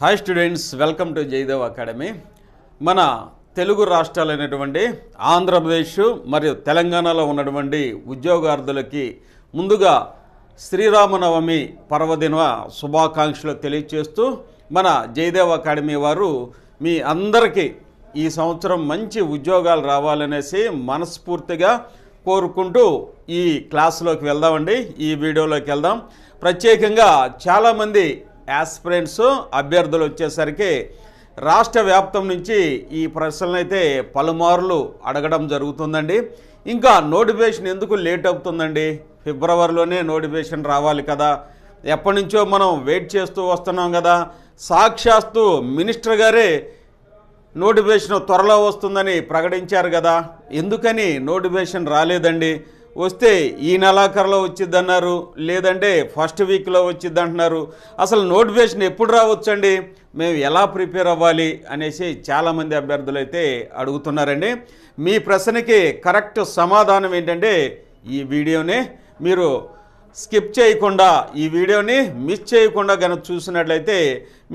hi students welcome to Jayadev academy మన తెలుగు రాష్ట్రాలైనటువంటి ఆంధ్రప్రదేశ్ మరియు తెలంగాణలో ఉన్నటువంటి ఉద్యోగార్థులకి ముందుగా శ్రీరామనవమి పర్వదిన శుభాకాంక్షలు తెలియచేస్తూ మన జయదేవ్ అకాడమీ వారు మీ అందరికీ ఈ సంవత్సరం మంచి ఉద్యోగాలు రావాలనేసి మనస్ఫూర్తిగా కోరుకుంటూ ఈ క్లాస్లోకి వెళ్దామండి ఈ వీడియోలోకి వెళ్దాం ప్రత్యేకంగా చాలామంది యాస్పిరెంట్స్ అభ్యర్థులు వచ్చేసరికి రాష్ట్ర వ్యాప్తం నుంచి ఈ ప్రశ్నలు అయితే పలుమార్లు అడగడం జరుగుతుందండి ఇంకా నోటిఫికేషన్ ఎందుకు లేట్ అవుతుందండి ఫిబ్రవరిలోనే నోటిఫికేషన్ రావాలి కదా ఎప్పటి నుంచో మనం వెయిట్ చేస్తూ వస్తున్నాం కదా సాక్షాత్తు మినిస్టర్ గారే నోటిఫికేషన్ త్వరలో వస్తుందని ప్రకటించారు కదా ఎందుకని నోటిఫికేషన్ రాలేదండి వస్తే ఈ నెలాఖరులో వచ్చిద్దన్నారు లేదంటే ఫస్ట్ వీక్లో వచ్చిద్ది అంటున్నారు అసలు నోటిఫికేషన్ ఎప్పుడు రావచ్చండి మేము ఎలా ప్రిపేర్ అవ్వాలి అనేసి చాలామంది అభ్యర్థులు అయితే అడుగుతున్నారండి మీ ప్రశ్నకి కరెక్ట్ సమాధానం ఏంటంటే ఈ వీడియోనే మీరు స్కిప్ చేయకుండా ఈ వీడియోని మిస్ చేయకుండా కనుక చూసినట్లయితే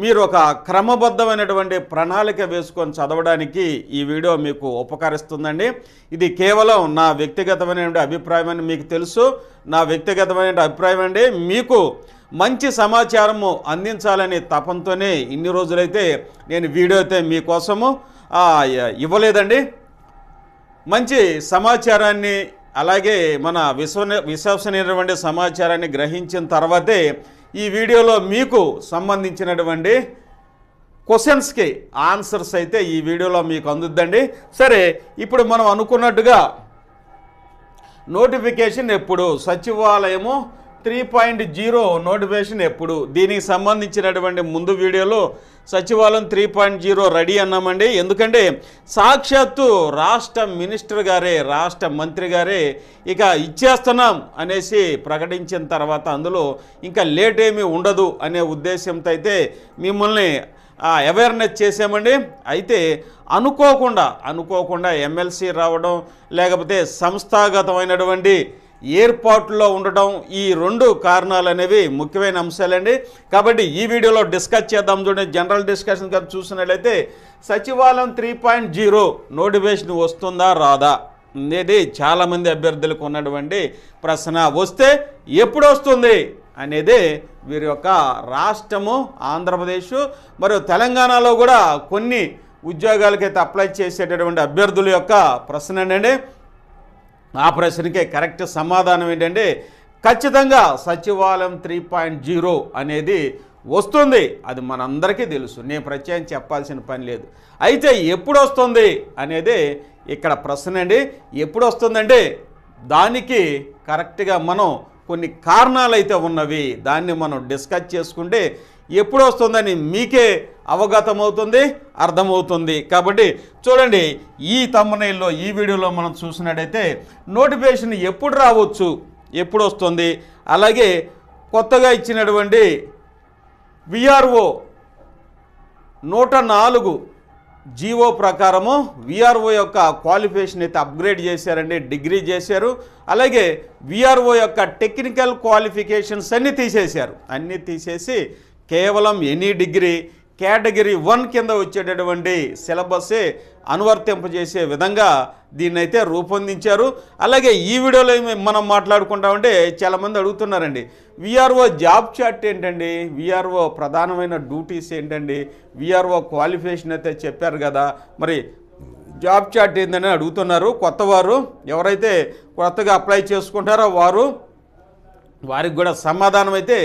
మీరు ఒక క్రమబద్ధమైనటువంటి ప్రణాళిక వేసుకొని చదవడానికి ఈ వీడియో మీకు ఉపకరిస్తుందండి ఇది కేవలం నా వ్యక్తిగతమైనటువంటి అభిప్రాయం అని మీకు తెలుసు నా వ్యక్తిగతమైన అభిప్రాయం అండి మీకు మంచి సమాచారము అందించాలని తపంతోనే ఇన్ని రోజులైతే నేను వీడియో అయితే మీకోసము ఇవ్వలేదండి మంచి సమాచారాన్ని అలాగే మన విశ్వ విశ్వసనీయమైనటువంటి సమాచారాన్ని గ్రహించిన తర్వాతే ఈ వీడియోలో మీకు సంబంధించినటువంటి క్వశ్చన్స్కి ఆన్సర్స్ అయితే ఈ వీడియోలో మీకు అందుద్దండి సరే ఇప్పుడు మనం అనుకున్నట్టుగా నోటిఫికేషన్ ఎప్పుడు సచివాలయము త్రీ పాయింట్ జీరో నోటిఫికేషన్ ఎప్పుడు దీనికి సంబంధించినటువంటి ముందు వీడియోలో సచివాలయం త్రీ పాయింట్ జీరో రెడీ అన్నామండి ఎందుకంటే సాక్షాత్తు రాష్ట్ర మినిస్టర్ గారే రాష్ట్ర మంత్రి గారే ఇక ఇచ్చేస్తున్నాం అనేసి ప్రకటించిన తర్వాత అందులో ఇంకా లేట్ ఏమీ ఉండదు అనే ఉద్దేశంతో అయితే మిమ్మల్ని అవేర్నెస్ చేసామండి అయితే అనుకోకుండా అనుకోకుండా ఎమ్మెల్సీ రావడం లేకపోతే సంస్థాగతమైనటువంటి ఏర్పాటులో ఉండటం ఈ రెండు కారణాలు అనేవి ముఖ్యమైన అంశాలండి కాబట్టి ఈ వీడియోలో డిస్కస్ చేద్దాం చూడండి జనరల్ డిస్కషన్ కనుక చూసినట్లయితే సచివాలయం త్రీ పాయింట్ జీరో నోటిఫికేషన్ వస్తుందా రాదా అనేది చాలామంది అభ్యర్థులకు ఉన్నటువంటి ప్రశ్న వస్తే ఎప్పుడు వస్తుంది అనేది వీరి యొక్క రాష్ట్రము ఆంధ్రప్రదేశ్ మరియు తెలంగాణలో కూడా కొన్ని ఉద్యోగాలకైతే అప్లై చేసేటటువంటి అభ్యర్థుల యొక్క ప్రశ్న అండి ఆ ప్రశ్నకే కరెక్ట్ సమాధానం ఏంటంటే ఖచ్చితంగా సచివాలయం త్రీ పాయింట్ జీరో అనేది వస్తుంది అది మనందరికీ తెలుసు నేను ప్రత్యేకం చెప్పాల్సిన పని లేదు అయితే ఎప్పుడు వస్తుంది అనేది ఇక్కడ ప్రశ్న అండి ఎప్పుడు వస్తుందండి దానికి కరెక్ట్గా మనం కొన్ని కారణాలు అయితే ఉన్నవి దాన్ని మనం డిస్కస్ చేసుకుంటే ఎప్పుడు వస్తుందని మీకే అవగతమవుతుంది అర్థమవుతుంది కాబట్టి చూడండి ఈ తమ్మనైల్లో ఈ వీడియోలో మనం చూసినట్టయితే నోటిఫికేషన్ ఎప్పుడు రావచ్చు ఎప్పుడు వస్తుంది అలాగే కొత్తగా ఇచ్చినటువంటి విఆర్ఓ నూట నాలుగు జీవో ప్రకారము విఆర్ఓ యొక్క క్వాలిఫికేషన్ అయితే అప్గ్రేడ్ చేశారండి డిగ్రీ చేశారు అలాగే విఆర్ఓ యొక్క టెక్నికల్ క్వాలిఫికేషన్స్ అన్నీ తీసేశారు అన్నీ తీసేసి కేవలం ఎనీ డిగ్రీ కేటగిరీ వన్ కింద వచ్చేటటువంటి సిలబస్సే అనువర్తింపజేసే విధంగా దీన్నైతే రూపొందించారు అలాగే ఈ వీడియోలో మనం మాట్లాడుకుంటామంటే చాలామంది అడుగుతున్నారండి విఆర్ఓ జాబ్ చార్ట్ ఏంటండి విఆర్ఓ ప్రధానమైన డ్యూటీస్ ఏంటండి విఆర్ఓ క్వాలిఫికేషన్ అయితే చెప్పారు కదా మరి జాబ్ చార్ట్ ఏంటని అడుగుతున్నారు కొత్త వారు ఎవరైతే కొత్తగా అప్లై చేసుకుంటారో వారు వారికి కూడా సమాధానం అయితే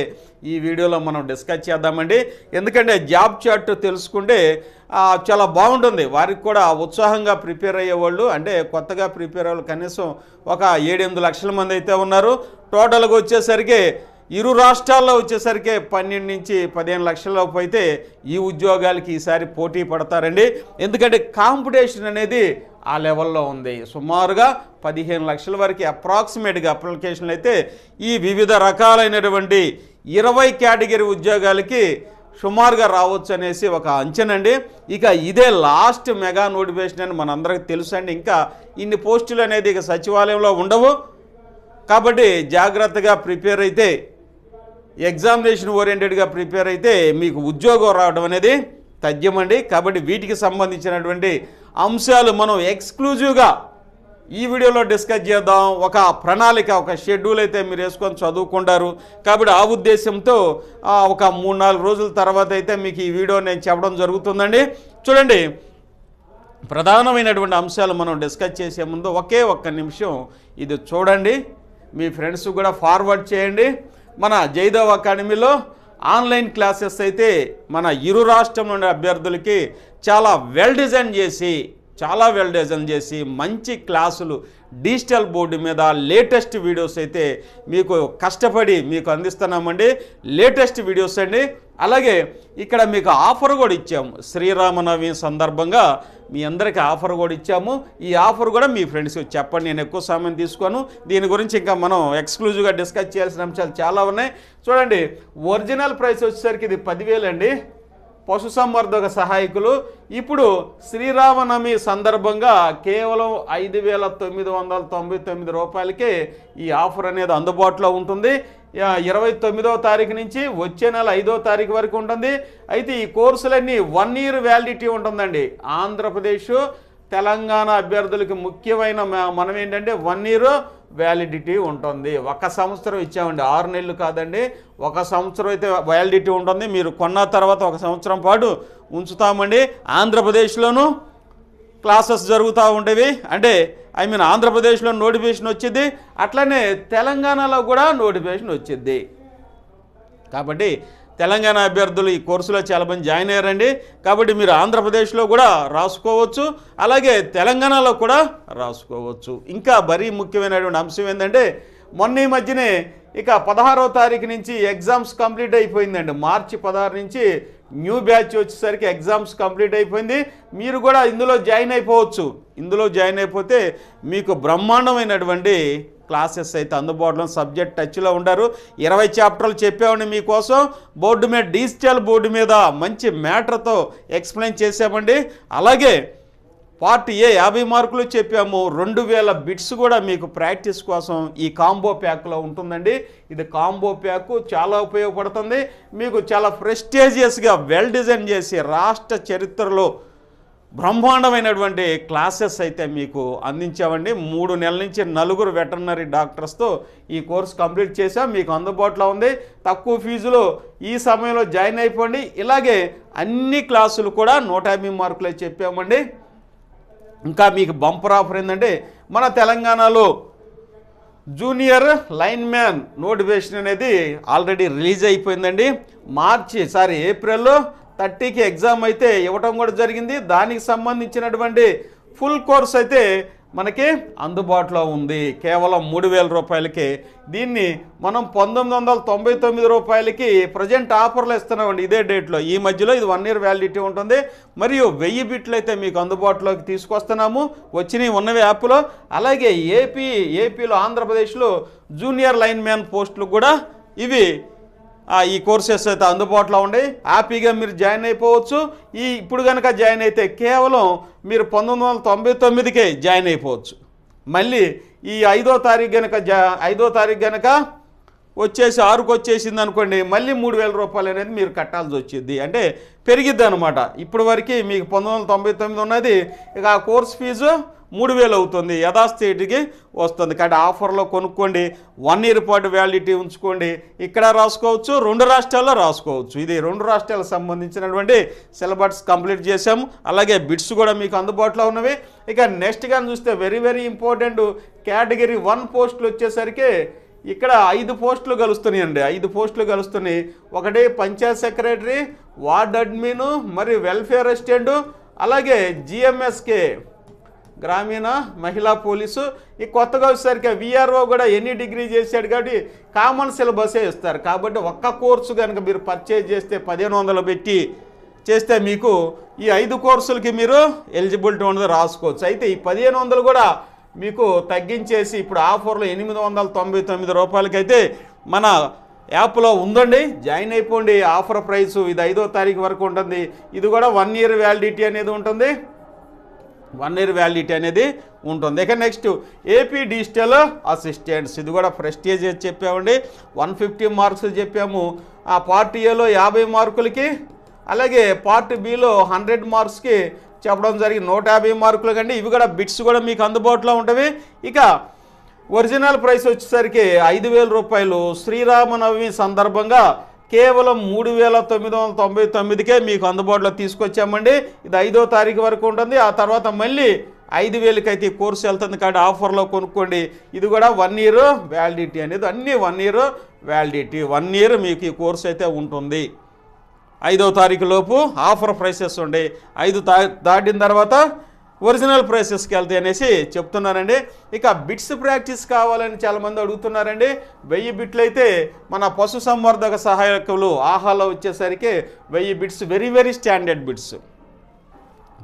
ఈ వీడియోలో మనం డిస్కస్ చేద్దామండి ఎందుకంటే జాబ్ చాట్ తెలుసుకుంటే చాలా బాగుంటుంది వారికి కూడా ఉత్సాహంగా ప్రిపేర్ అయ్యేవాళ్ళు అంటే కొత్తగా ప్రిపేర్ అయ్యే కనీసం ఒక ఏడెనిమిది లక్షల మంది అయితే ఉన్నారు టోటల్గా వచ్చేసరికి ఇరు రాష్ట్రాల్లో వచ్చేసరికి పన్నెండు నుంచి పదిహేను లక్షలలోపు అయితే ఈ ఉద్యోగాలకి ఈసారి పోటీ పడతారండి ఎందుకంటే కాంపిటీషన్ అనేది ఆ లెవెల్లో ఉంది సుమారుగా పదిహేను లక్షల వరకు అప్రాక్సిమేట్గా అప్లికేషన్లు అయితే ఈ వివిధ రకాలైనటువంటి ఇరవై కేటగిరీ ఉద్యోగాలకి సుమారుగా రావచ్చు అనేసి ఒక అంచనండి ఇక ఇదే లాస్ట్ మెగా నోటిఫికేషన్ అని మనందరికి తెలుసు అండి ఇంకా ఇన్ని పోస్టులు అనేది ఇక సచివాలయంలో ఉండవు కాబట్టి జాగ్రత్తగా ప్రిపేర్ అయితే ఎగ్జామినేషన్ ఓరియంటెడ్గా ప్రిపేర్ అయితే మీకు ఉద్యోగం రావడం అనేది తగ్గమండి కాబట్టి వీటికి సంబంధించినటువంటి అంశాలు మనం ఎక్స్క్లూజివ్గా ఈ వీడియోలో డిస్కస్ చేద్దాం ఒక ప్రణాళిక ఒక షెడ్యూల్ అయితే మీరు వేసుకొని చదువుకుంటారు కాబట్టి ఆ ఉద్దేశంతో ఒక మూడు నాలుగు రోజుల తర్వాత అయితే మీకు ఈ వీడియో నేను చెప్పడం జరుగుతుందండి చూడండి ప్రధానమైనటువంటి అంశాలు మనం డిస్కస్ చేసే ముందు ఒకే ఒక్క నిమిషం ఇది చూడండి మీ ఫ్రెండ్స్ కూడా ఫార్వర్డ్ చేయండి మన జైదవ్ అకాడమీలో ఆన్లైన్ క్లాసెస్ అయితే మన ఇరు రాష్ట్రం నుండి అభ్యర్థులకి చాలా వెల్ డిజైన్ చేసి చాలా వెల్ డిజైన్ చేసి మంచి క్లాసులు డిజిటల్ బోర్డు మీద లేటెస్ట్ వీడియోస్ అయితే మీకు కష్టపడి మీకు అందిస్తున్నామండి లేటెస్ట్ వీడియోస్ అండి అలాగే ఇక్కడ మీకు ఆఫర్ కూడా ఇచ్చాము శ్రీరామనవమి సందర్భంగా మీ అందరికీ ఆఫర్ కూడా ఇచ్చాము ఈ ఆఫర్ కూడా మీ ఫ్రెండ్స్కి చెప్పండి నేను ఎక్కువ సమయం తీసుకోను దీని గురించి ఇంకా మనం ఎక్స్క్లూజివ్గా డిస్కస్ చేయాల్సిన అంశాలు చాలా ఉన్నాయి చూడండి ఒరిజినల్ ప్రైస్ వచ్చేసరికి ఇది పదివేలు అండి పశుసంవర్ధక సహాయకులు ఇప్పుడు శ్రీరామనవమి సందర్భంగా కేవలం ఐదు వేల తొమ్మిది వందల తొంభై తొమ్మిది రూపాయలకే ఈ ఆఫర్ అనేది అందుబాటులో ఉంటుంది ఇరవై తొమ్మిదో తారీఖు నుంచి వచ్చే నెల ఐదో తారీఖు వరకు ఉంటుంది అయితే ఈ కోర్సులన్నీ వన్ ఇయర్ వ్యాలిడిటీ ఉంటుందండి ఆంధ్రప్రదేశ్ తెలంగాణ అభ్యర్థులకి ముఖ్యమైన మనం ఏంటంటే వన్ ఇయర్ వ్యాలిడిటీ ఉంటుంది ఒక సంవత్సరం ఇచ్చామండి ఆరు నెలలు కాదండి ఒక సంవత్సరం అయితే వ్యాలిడిటీ ఉంటుంది మీరు కొన్న తర్వాత ఒక సంవత్సరం పాటు ఉంచుతామండి ఆంధ్రప్రదేశ్లోనూ క్లాసెస్ జరుగుతూ ఉండేవి అంటే ఐ మీన్ ఆంధ్రప్రదేశ్లో నోటిఫికేషన్ వచ్చింది అట్లనే తెలంగాణలో కూడా నోటిఫికేషన్ వచ్చింది కాబట్టి తెలంగాణ అభ్యర్థులు ఈ కోర్సులో చాలామంది జాయిన్ అయ్యారండి కాబట్టి మీరు ఆంధ్రప్రదేశ్లో కూడా రాసుకోవచ్చు అలాగే తెలంగాణలో కూడా రాసుకోవచ్చు ఇంకా భరీ ముఖ్యమైనటువంటి అంశం ఏంటంటే మొన్న ఈ మధ్యనే ఇక పదహారో తారీఖు నుంచి ఎగ్జామ్స్ కంప్లీట్ అయిపోయిందండి మార్చి పదహారు నుంచి న్యూ బ్యాచ్ వచ్చేసరికి ఎగ్జామ్స్ కంప్లీట్ అయిపోయింది మీరు కూడా ఇందులో జాయిన్ అయిపోవచ్చు ఇందులో జాయిన్ అయిపోతే మీకు బ్రహ్మాండమైనటువంటి క్లాసెస్ అయితే అందుబాటులో సబ్జెక్ట్ టచ్లో ఉండరు ఇరవై చాప్టర్లు చెప్పామని మీకోసం బోర్డు మీద డిజిటల్ బోర్డు మీద మంచి మ్యాటర్తో ఎక్స్ప్లెయిన్ చేసామండి అలాగే పార్ట్ ఏ యాభై మార్కులు చెప్పాము రెండు వేల బిట్స్ కూడా మీకు ప్రాక్టీస్ కోసం ఈ కాంబో ప్యాక్లో ఉంటుందండి ఇది కాంబో ప్యాక్ చాలా ఉపయోగపడుతుంది మీకు చాలా ప్రెస్టేజియస్గా వెల్ డిజైన్ చేసి రాష్ట్ర చరిత్రలో బ్రహ్మాండమైనటువంటి క్లాసెస్ అయితే మీకు అందించామండి మూడు నెలల నుంచి నలుగురు వెటర్నరీ డాక్టర్స్తో ఈ కోర్సు కంప్లీట్ చేసాం మీకు అందుబాటులో ఉంది తక్కువ ఫీజులో ఈ సమయంలో జాయిన్ అయిపోండి ఇలాగే అన్ని క్లాసులు కూడా నూట మార్కులే చెప్పామండి ఇంకా మీకు బంపర్ ఆఫర్ ఏంటంటే మన తెలంగాణలో జూనియర్ లైన్ మ్యాన్ నోటిఫికేషన్ అనేది ఆల్రెడీ రిలీజ్ అయిపోయిందండి మార్చి సారీ ఏప్రిల్లో థర్టీకి ఎగ్జామ్ అయితే ఇవ్వటం కూడా జరిగింది దానికి సంబంధించినటువంటి ఫుల్ కోర్స్ అయితే మనకి అందుబాటులో ఉంది కేవలం మూడు వేల రూపాయలకి దీన్ని మనం పంతొమ్మిది వందల తొంభై తొమ్మిది రూపాయలకి ప్రజెంట్ ఆఫర్లు ఇస్తున్నామండి ఇదే డేట్లో ఈ మధ్యలో ఇది వన్ ఇయర్ వ్యాలిడిటీ ఉంటుంది మరియు వెయ్యి బిట్లు అయితే మీకు అందుబాటులోకి తీసుకొస్తున్నాము వచ్చినవి ఉన్నవి యాప్లో అలాగే ఏపీ ఏపీలో ఆంధ్రప్రదేశ్లో జూనియర్ లైన్ మ్యాన్ పోస్టులు కూడా ఇవి ఈ కోర్సెస్ అయితే అందుబాటులో ఉండే హ్యాపీగా మీరు జాయిన్ అయిపోవచ్చు ఈ ఇప్పుడు కనుక జాయిన్ అయితే కేవలం మీరు పంతొమ్మిది వందల తొంభై తొమ్మిదికే జాయిన్ అయిపోవచ్చు మళ్ళీ ఈ ఐదో తారీఖు కనుక జా ఐదో తారీఖు కనుక వచ్చేసి ఆరుకు వచ్చేసింది అనుకోండి మళ్ళీ మూడు వేల రూపాయలు అనేది మీరు కట్టాల్సి వచ్చింది అంటే పెరిగిద్ది అనమాట ఇప్పటివరకు మీకు పంతొమ్మిది వందల తొంభై తొమ్మిది ఉన్నది ఇక ఆ కోర్స్ ఫీజు మూడు వేలు అవుతుంది యథాస్థితికి వస్తుంది కాబట్టి ఆఫర్లో కొనుక్కోండి వన్ ఇయర్ పాటు వ్యాలిడిటీ ఉంచుకోండి ఇక్కడ రాసుకోవచ్చు రెండు రాష్ట్రాల్లో రాసుకోవచ్చు ఇది రెండు రాష్ట్రాలకు సంబంధించినటువంటి సిలబస్ కంప్లీట్ చేశాము అలాగే బిట్స్ కూడా మీకు అందుబాటులో ఉన్నవి ఇక నెక్స్ట్ కానీ చూస్తే very very important category one పోస్టులు వచ్చేసరికి ఇక్కడ ఐదు పోస్టులు కలుస్తున్నాయండి ఐదు పోస్టులు కలుస్తున్నాయి ఒకటి పంచాయత్ సెక్రటరీ వార్డ్ అడ్మిను మరి వెల్ఫేర్ అసిస్టెంట్ అలాగే జిఎంఎస్కే గ్రామీణ మహిళా పోలీసు ఈ కొత్తగా వచ్చేసరికి విఆర్ఓ కూడా ఎన్ని డిగ్రీ చేశాడు కాబట్టి కామన్ సిలబసే ఇస్తారు కాబట్టి ఒక్క కోర్సు కనుక మీరు పర్చేజ్ చేస్తే పదిహేను వందలు పెట్టి చేస్తే మీకు ఈ ఐదు కోర్సులకి మీరు ఎలిజిబిలిటీ ఉండదు రాసుకోవచ్చు అయితే ఈ పదిహేను వందలు కూడా మీకు తగ్గించేసి ఇప్పుడు ఆఫర్లో ఎనిమిది వందల తొంభై తొమ్మిది రూపాయలకైతే మన యాప్లో ఉందండి జాయిన్ అయిపోండి ఆఫర్ ప్రైస్ ఇది ఐదో తారీఖు వరకు ఉంటుంది ఇది కూడా వన్ ఇయర్ వ్యాలిడిటీ అనేది ఉంటుంది వన్ ఇయర్ వ్యాలిడిటీ అనేది ఉంటుంది ఇక నెక్స్ట్ ఏపీ డిజిటల్ అసిస్టెంట్స్ ఇది కూడా ప్రెస్టేజ్ చెప్పామండి వన్ ఫిఫ్టీ మార్క్స్ చెప్పాము ఆ పార్ట్ ఏలో యాభై మార్కులకి అలాగే పార్ట్ బిలో హండ్రెడ్ మార్క్స్కి చెప్పడం జరిగింది నూట యాభై మార్కులు కండి ఇవి కూడా బిట్స్ కూడా మీకు అందుబాటులో ఉంటవి ఇక ఒరిజినల్ ప్రైస్ వచ్చేసరికి ఐదు వేల రూపాయలు శ్రీరామనవమి సందర్భంగా కేవలం మూడు వేల తొమ్మిది వందల తొంభై తొమ్మిదికే మీకు అందుబాటులో తీసుకొచ్చామండి ఇది ఐదో తారీఖు వరకు ఉంటుంది ఆ తర్వాత మళ్ళీ ఐదు వేలకైతే కోర్సు వెళ్తుంది కాబట్టి ఆఫర్లో కొనుక్కోండి ఇది కూడా వన్ ఇయర్ వ్యాలిడిటీ అనేది అన్నీ one year validity one year మీకు ఈ కోర్సు అయితే ఉంటుంది ఐదో తారీఖు లోపు ఆఫర్ ప్రైసెస్ ఉండి ఐదు దాటిన తర్వాత ఒరిజినల్ ప్రైసెస్కి వెళ్తాయి అనేసి చెప్తున్నానండి ఇక బిట్స్ ప్రాక్టీస్ కావాలని చాలామంది అడుగుతున్నారండి వెయ్యి బిట్లు అయితే మన పశు సంవర్ధక సహాయకులు ఆహాలో వచ్చేసరికి వెయ్యి bits very very standard bits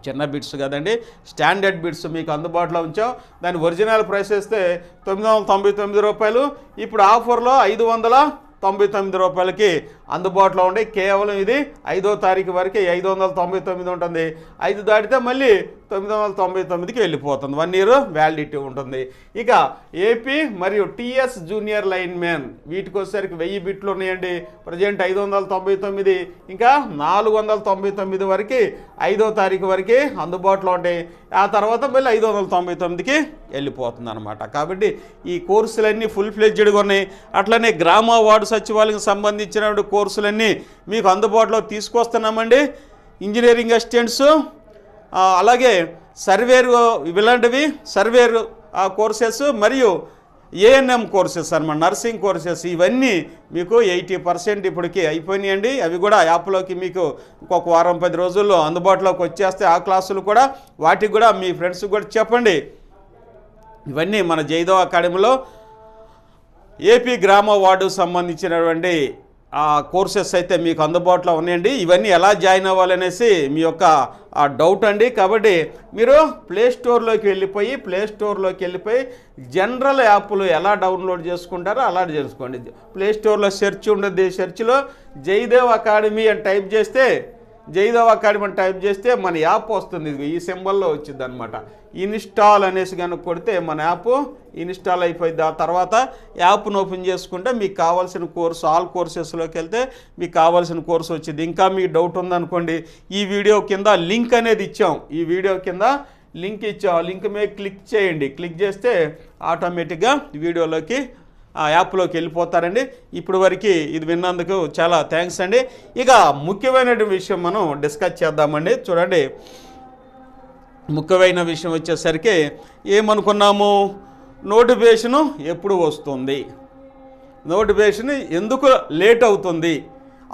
చిన్న బిట్స్ కదండి స్టాండర్డ్ బిట్స్ మీకు అందుబాటులో ఉంచాం దాని ఒరిజినల్ ప్రైస్ వేస్తే తొమ్మిది వందల తొంభై తొమ్మిది రూపాయలు ఇప్పుడు ఆఫర్లో ఐదు వందల తొంభై తొమ్మిది రూపాయలకి అందుబాటులో ఉండే కేవలం ఇది ఐదో తారీఖు వరకే ఐదు వందల తొంభై తొమ్మిది ఉంటుంది ఐదు దాటితే మళ్ళీ తొమ్మిది వందల తొంభై తొమ్మిదికి వెళ్ళిపోతుంది వన్ ఇయర్ వ్యాలిడిటీ ఉంటుంది ఇక ఏపీ మరియు టీఎస్ జూనియర్ లైన్ మ్యాన్ వీటికి వచ్చేసరికి వెయ్యి బిట్లు ఉన్నాయండి ప్రజెంట్ ఐదు వందల తొంభై తొమ్మిది ఇంకా నాలుగు వందల తొంభై తొమ్మిది వరకు ఐదో తారీఖు వరకు అందుబాటులో ఉంటాయి ఆ తర్వాత మళ్ళీ ఐదు వందల తొంభై తొమ్మిదికి వెళ్ళిపోతుంది అనమాట కాబట్టి ఈ కోర్సులన్నీ ఫుల్ ఫ్లెడ్జ్డ్గా ఉన్నాయి అట్లనే గ్రామ వార్డు సచివాలయం సంబంధించిన కోర్సులన్నీ మీకు అందుబాటులో తీసుకొస్తున్నామండి ఇంజనీరింగ్ అసిస్టెంట్స్ అలాగే సర్వేరు ఇలాంటివి సర్వేరు కోర్సెస్ మరియు ఏఎన్ఎం కోర్సెస్ అనమాట నర్సింగ్ కోర్సెస్ ఇవన్నీ మీకు ఎయిటీ పర్సెంట్ ఇప్పటికి అయిపోయినాయండి అవి కూడా యాప్లోకి మీకు ఇంకొక వారం పది రోజుల్లో అందుబాటులోకి వచ్చేస్తే ఆ క్లాసులు కూడా వాటికి కూడా మీ ఫ్రెండ్స్కి కూడా చెప్పండి ఇవన్నీ మన జైదవ్ అకాడమీలో ఏపీ గ్రామ వార్డు సంబంధించినటువంటి కోర్సెస్ అయితే మీకు అందుబాటులో ఉన్నాయండి ఇవన్నీ ఎలా జాయిన్ అవ్వాలనేసి మీ యొక్క డౌట్ అండి కాబట్టి మీరు ప్లే స్టోర్లోకి వెళ్ళిపోయి ప్లే స్టోర్లోకి వెళ్ళిపోయి జనరల్ యాప్లు ఎలా డౌన్లోడ్ చేసుకుంటారో అలా చేసుకోండి ప్లే స్టోర్లో సెర్చ్ ఉండదు సెర్చ్లో జయదేవ్ అకాడమీ అని టైప్ చేస్తే జయదేవ్ అకాడమీ అని టైప్ చేస్తే మన యాప్ వస్తుంది ఈ సింబల్లో వచ్చింది అనమాట ఇన్స్టాల్ అనేసి కనుక కొడితే మన యాప్ ఇన్స్టాల్ అయిపోయింది ఆ తర్వాత యాప్ను ఓపెన్ చేసుకుంటే మీకు కావాల్సిన కోర్సు ఆల్ కోర్సెస్లోకి వెళ్తే మీకు కావాల్సిన కోర్సు వచ్చింది ఇంకా మీకు డౌట్ ఉందనుకోండి ఈ వీడియో కింద లింక్ అనేది ఇచ్చాం ఈ వీడియో కింద లింక్ ఇచ్చాం ఆ లింక్ మీద క్లిక్ చేయండి క్లిక్ చేస్తే ఆటోమేటిక్గా వీడియోలోకి ఆ యాప్లోకి వెళ్ళిపోతారండి ఇప్పుడు వరకు ఇది విన్నందుకు చాలా థ్యాంక్స్ అండి ఇక ముఖ్యమైన విషయం మనం డిస్కస్ చేద్దామండి చూడండి ముఖ్యమైన విషయం వచ్చేసరికి ఏమనుకున్నాము నోటిఫికేషను ఎప్పుడు వస్తుంది నోటిఫికేషన్ ఎందుకు లేట్ అవుతుంది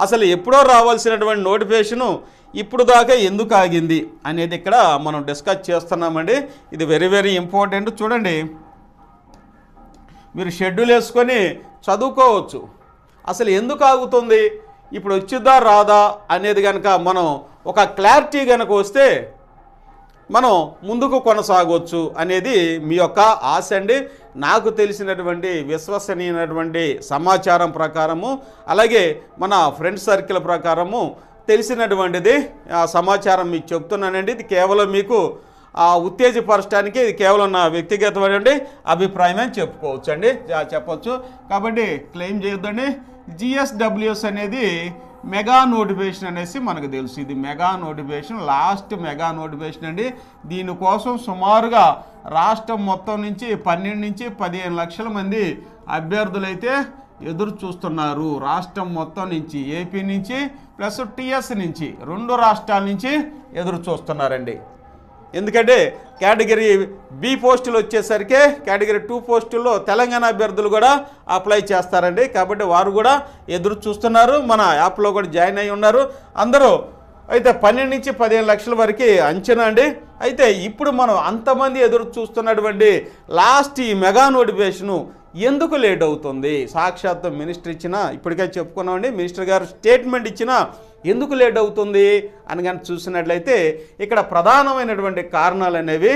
అసలు ఎప్పుడో రావాల్సినటువంటి నోటిఫికేషను ఇప్పుడు దాకా ఎందుకు ఆగింది అనేది ఇక్కడ మనం డిస్కస్ చేస్తున్నామండి ఇది వెరీ వెరీ ఇంపార్టెంట్ చూడండి మీరు షెడ్యూల్ వేసుకొని చదువుకోవచ్చు అసలు ఎందుకు ఆగుతుంది ఇప్పుడు వచ్చిద్దా రాదా అనేది కనుక మనం ఒక క్లారిటీ కనుక వస్తే మనం ముందుకు కొనసాగవచ్చు అనేది మీ యొక్క ఆశ అండి నాకు తెలిసినటువంటి విశ్వసనీయమైనటువంటి సమాచారం ప్రకారము అలాగే మన ఫ్రెండ్ సర్కిల్ ప్రకారము తెలిసినటువంటిది సమాచారం మీకు చెప్తున్నానండి ఇది కేవలం మీకు ఉత్తేజపరచడానికి ఇది కేవలం నా వ్యక్తిగతమైనటువంటి అభిప్రాయం అని చెప్పుకోవచ్చు అండి చెప్పచ్చు కాబట్టి క్లెయిమ్ చేయొద్దండి జిఎస్డబ్ల్యూఎస్ అనేది మెగా నోటిఫికేషన్ అనేసి మనకు తెలుసు ఇది mega notification last mega notification అండి దీనికోసం సుమారుగా రాష్ట్రం మొత్తం నుంచి పన్నెండు నుంచి పదిహేను లక్షల మంది అభ్యర్థులైతే ఎదురు చూస్తున్నారు రాష్ట్రం మొత్తం నుంచి ఏపీ నుంచి ప్లస్ టీఎస్ నుంచి రెండు రాష్ట్రాల నుంచి ఎదురు చూస్తున్నారండి ఎందుకంటే కేటగిరీ బి పోస్టులు వచ్చేసరికి కేటగిరీ టూ పోస్టుల్లో తెలంగాణ అభ్యర్థులు కూడా అప్లై చేస్తారండి కాబట్టి వారు కూడా ఎదురు చూస్తున్నారు మన యాప్లో కూడా జాయిన్ అయి ఉన్నారు అందరూ అయితే పన్నెండు నుంచి పదిహేను లక్షల వరకు అంచనా అండి అయితే ఇప్పుడు మనం అంతమంది ఎదురు చూస్తున్నటువంటి లాస్ట్ ఈ మెగా నోటిఫికేషను ఎందుకు లేట్ అవుతుంది సాక్షాత్తు మినిస్టర్ ఇచ్చిన ఇప్పటికే చెప్పుకున్నామండి మినిస్టర్ గారు స్టేట్మెంట్ ఇచ్చినా ఎందుకు లేట్ అవుతుంది అని కానీ చూసినట్లయితే ఇక్కడ ప్రధానమైనటువంటి కారణాలు అనేవి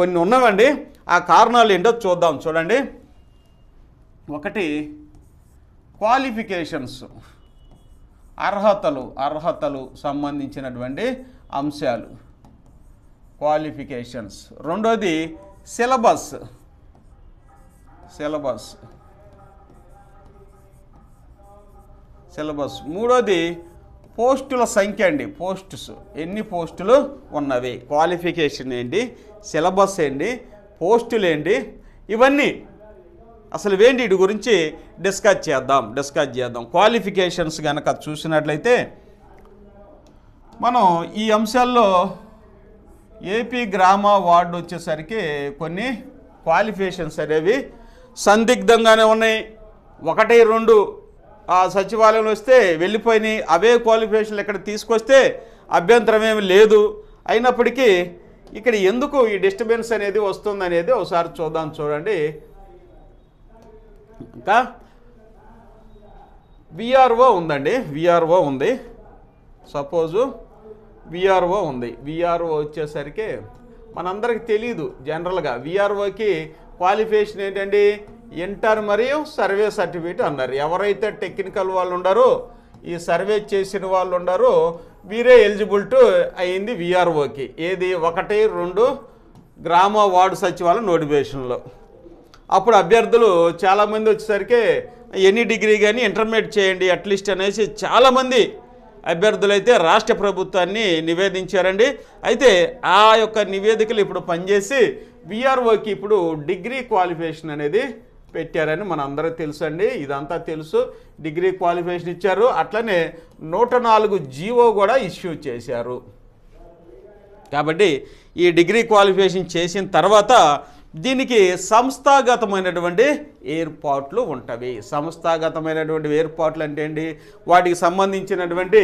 కొన్ని ఉన్నవండి ఆ కారణాలు ఏంటో చూద్దాం చూడండి ఒకటి క్వాలిఫికేషన్స్ అర్హతలు అర్హతలు సంబంధించినటువంటి అంశాలు క్వాలిఫికేషన్స్ రెండోది సిలబస్ సిలబస్ సిలబస్ మూడోది పోస్టుల సంఖ్య అండి పోస్ట్స్ ఎన్ని పోస్టులు ఉన్నవి క్వాలిఫికేషన్ ఏంటి సిలబస్ ఏంటి పోస్టులు ఏంటి ఇవన్నీ అసలు వేంటి వీటి గురించి డిస్కస్ చేద్దాం డిస్కస్ చేద్దాం క్వాలిఫికేషన్స్ కనుక చూసినట్లయితే మనం ఈ అంశాల్లో ఏపీ గ్రామ వార్డు వచ్చేసరికి కొన్ని క్వాలిఫికేషన్స్ అనేవి సందిగ్ధంగానే ఉన్నాయి ఒకటి రెండు ఆ సచివాలయంలో వస్తే వెళ్ళిపోయినాయి అవే క్వాలిఫికేషన్లు ఇక్కడ తీసుకొస్తే అభ్యంతరం ఏమి లేదు అయినప్పటికీ ఇక్కడ ఎందుకు ఈ డిస్టర్బెన్స్ అనేది వస్తుంది అనేది ఒకసారి చూద్దాం చూడండి ఇంకా విఆర్ఓ ఉందండి విఆర్ఓ ఉంది సపోజు విఆర్ఓ ఉంది విఆర్ఓ వచ్చేసరికి మనందరికి తెలియదు జనరల్గా విఆర్ఓకి క్వాలిఫికేషన్ ఏంటండి ఇంటర్ మరియు సర్వే సర్టిఫికేట్ అన్నారు ఎవరైతే టెక్నికల్ వాళ్ళు ఉండారో ఈ సర్వే చేసిన వాళ్ళు ఉండరో వీరే ఎలిజిబుల్ టు అయింది విఆర్ఓకి ఏది ఒకటి రెండు గ్రామ వార్డు సచివాలయం నోటిఫికేషన్లో అప్పుడు అభ్యర్థులు చాలామంది వచ్చేసరికి ఎనీ డిగ్రీ కానీ ఇంటర్మీడియట్ చేయండి అట్లీస్ట్ అనేసి చాలామంది అభ్యర్థులైతే రాష్ట్ర ప్రభుత్వాన్ని నివేదించారండి అయితే ఆ యొక్క నివేదికలు ఇప్పుడు పనిచేసి విఆర్ఓకి ఇప్పుడు డిగ్రీ క్వాలిఫికేషన్ అనేది పెట్టారని మన అందరూ తెలుసు అండి ఇదంతా తెలుసు డిగ్రీ క్వాలిఫికేషన్ ఇచ్చారు అట్లనే నూట నాలుగు జీవో కూడా ఇష్యూ చేశారు కాబట్టి ఈ డిగ్రీ క్వాలిఫికేషన్ చేసిన తర్వాత దీనికి సంస్థాగతమైనటువంటి ఏర్పాట్లు ఉంటవి సంస్థాగతమైనటువంటి ఏర్పాట్లు అంటే అండి వాటికి సంబంధించినటువంటి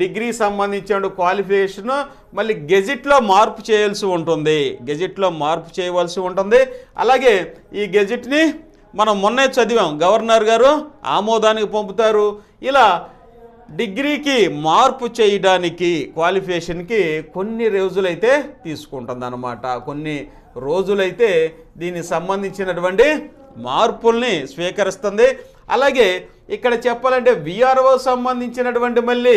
డిగ్రీ సంబంధించిన క్వాలిఫికేషన్ మళ్ళీ గెజిట్లో మార్పు చేయాల్సి ఉంటుంది గెజిట్లో మార్పు చేయవలసి ఉంటుంది అలాగే ఈ గెజిట్ని మనం మొన్నే చదివాం గవర్నర్ గారు ఆమోదానికి పంపుతారు ఇలా డిగ్రీకి మార్పు చేయడానికి క్వాలిఫికేషన్కి కొన్ని రోజులైతే తీసుకుంటుంది అన్నమాట కొన్ని రోజులైతే దీనికి సంబంధించినటువంటి మార్పుల్ని స్వీకరిస్తుంది అలాగే ఇక్కడ చెప్పాలంటే విఆర్ఓ సంబంధించినటువంటి మళ్ళీ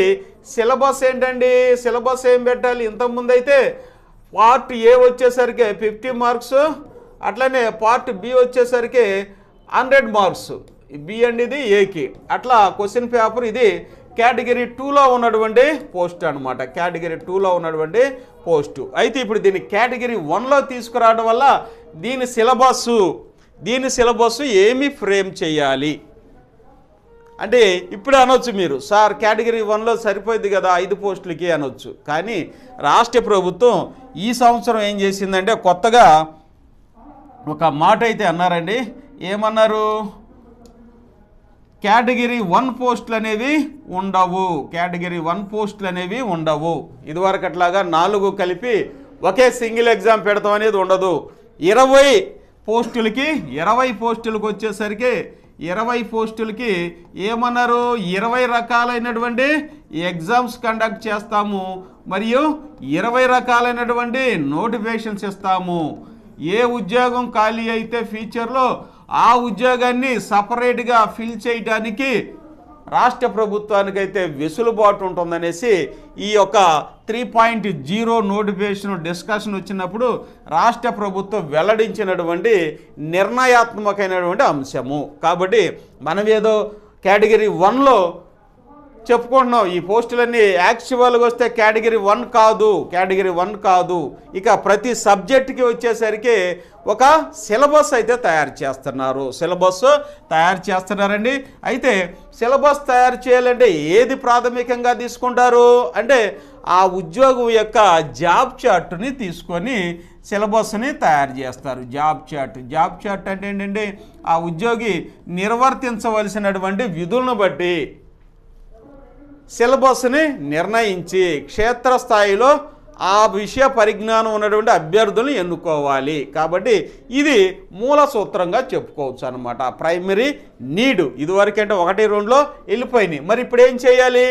సిలబస్ ఏంటండి సిలబస్ ఏం పెట్టాలి ఇంతకుముందు అయితే పార్ట్ ఏ వచ్చేసరికి ఫిఫ్టీ మార్క్స్ అట్లనే పార్ట్ బి వచ్చేసరికి హండ్రెడ్ మార్క్స్ బి అండ్ ఇది ఏకి అట్లా క్వశ్చన్ పేపర్ ఇది కేటగిరీ టూలో ఉన్నటువంటి పోస్ట్ అనమాట కేటగిరీ టూలో ఉన్నటువంటి పోస్టు అయితే ఇప్పుడు దీన్ని కేటగిరీ వన్లో తీసుకురావడం వల్ల దీని సిలబస్ దీని సిలబస్ ఏమి ఫ్రేమ్ చేయాలి అంటే ఇప్పుడు అనొచ్చు మీరు సార్ కేటగిరీ వన్లో సరిపోయింది కదా ఐదు పోస్టులకి అనొచ్చు కానీ రాష్ట్ర ప్రభుత్వం ఈ సంవత్సరం ఏం చేసిందంటే కొత్తగా ఒక మాట అయితే అన్నారండి ఏమన్నారు కేటగిరీ వన్ పోస్టులు అనేవి ఉండవు కేటగిరీ వన్ పోస్టులు అనేవి ఉండవు ఇదివరకు అట్లాగా నాలుగు కలిపి ఒకే సింగిల్ ఎగ్జామ్ పెడతాం అనేది ఉండదు ఇరవై పోస్టులకి ఇరవై పోస్టులకు వచ్చేసరికి ఇరవై పోస్టులకి ఏమన్నారు ఇరవై రకాలైనటువంటి ఎగ్జామ్స్ కండక్ట్ చేస్తాము మరియు ఇరవై రకాలైనటువంటి నోటిఫికేషన్స్ ఇస్తాము ఏ ఉద్యోగం ఖాళీ అయితే ఫ్యూచర్లో ఆ ఉద్యోగాన్ని సపరేట్గా ఫిల్ చేయడానికి రాష్ట్ర ప్రభుత్వానికైతే వెసులుబాటు ఉంటుందనేసి ఈ యొక్క three point zero notification discussion వచ్చినప్పుడు రాష్ట్ర ప్రభుత్వం వెల్లడించినటువంటి నిర్ణయాత్మకమైనటువంటి అంశము కాబట్టి మనం ఏదో కేటగిరీ వన్లో చెప్పుకుంటున్నాం ఈ పోస్టులన్నీ యాక్చువల్గా వస్తే కేటగిరీ వన్ కాదు కేటగిరీ వన్ కాదు ఇక ప్రతి సబ్జెక్ట్కి వచ్చేసరికి ఒక సిలబస్ అయితే తయారు చేస్తున్నారు సిలబస్ తయారు చేస్తున్నారండి అయితే సిలబస్ తయారు చేయాలంటే ఏది ప్రాథమికంగా తీసుకుంటారు అంటే ఆ ఉద్యోగం యొక్క జాబ్ చార్ట్ని తీసుకొని సిలబస్ని తయారు చేస్తారు జాబ్ చార్ట్ జాబ్ చార్ట్ అంటే ఏంటండి ఆ ఉద్యోగి నిర్వర్తించవలసినటువంటి విధులను బట్టి సిలబస్ని నిర్ణయించి క్షేత్రస్థాయిలో ఆ విషయ పరిజ్ఞానం ఉన్నటువంటి అభ్యర్థులను ఎన్నుకోవాలి కాబట్టి ఇది మూల సూత్రంగా చెప్పుకోవచ్చు అనమాట ప్రైమరీ నీడు ఇదివరకంటే ఒకటి రెండులో వెళ్ళిపోయినాయి మరి ఇప్పుడు ఏం చేయాలి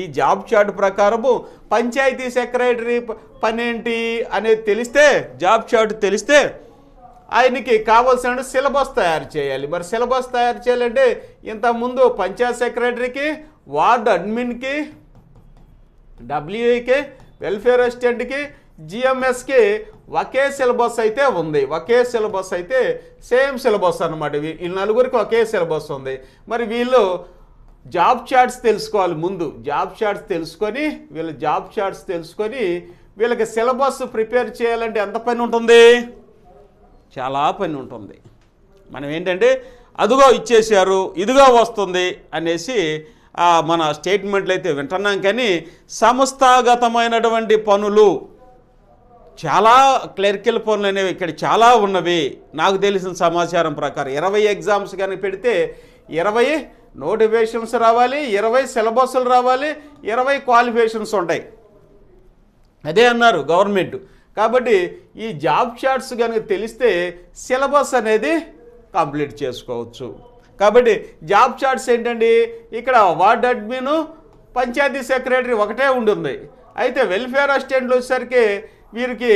ఈ జాబ్ చార్ట్ ప్రకారము పంచాయతీ సెక్రటరీ పనేంటి అనేది తెలిస్తే జాబ్ చార్ట్ తెలిస్తే ఆయనకి కావాల్సిన సిలబస్ తయారు చేయాలి మరి సిలబస్ తయారు చేయాలంటే ఇంతకుముందు పంచాయత్ సెక్రటరీకి వార్డు అడ్మిన్కి డబ్ల్యూఏకి వెల్ఫేర్ అసిస్టెంట్కి జిఎంఎస్కి ఒకే సిలబస్ అయితే ఉంది ఒకే సిలబస్ అయితే సేమ్ సిలబస్ అనమాట ఈ నలుగురికి ఒకే సిలబస్ ఉంది మరి వీళ్ళు జాబ్ చార్ట్స్ తెలుసుకోవాలి ముందు జాబ్ చార్ట్స్ తెలుసుకొని వీళ్ళ జాబ్ చార్ట్స్ తెలుసుకొని వీళ్ళకి సిలబస్ ప్రిపేర్ చేయాలంటే ఎంత పని ఉంటుంది చాలా పని ఉంటుంది మనం ఏంటంటే అదుగో ఇచ్చేశారు ఇదిగో వస్తుంది అనేసి మన స్టేట్మెంట్లు అయితే వింటున్నాం కానీ సంస్థాగతమైనటువంటి పనులు చాలా క్లెరికల్ పనులు అనేవి ఇక్కడ చాలా ఉన్నవి నాకు తెలిసిన సమాచారం ప్రకారం ఇరవై ఎగ్జామ్స్ కానీ పెడితే ఇరవై నోటిఫికేషన్స్ రావాలి ఇరవై సిలబస్లు రావాలి ఇరవై క్వాలిఫికేషన్స్ ఉంటాయి అదే అన్నారు గవర్నమెంట్ కాబట్టి ఈ జాబ్ షాట్స్ కనుక తెలిస్తే సిలబస్ అనేది కంప్లీట్ చేసుకోవచ్చు కాబట్టి జాబ్ చార్ట్స్ ఏంటండి ఇక్కడ వార్డ్ అడ్మిన్ పంచాయతీ సెక్రటరీ ఒకటే ఉంటుంది అయితే వెల్ఫేర్ అసిస్టెంట్లు వచ్చేసరికి వీరికి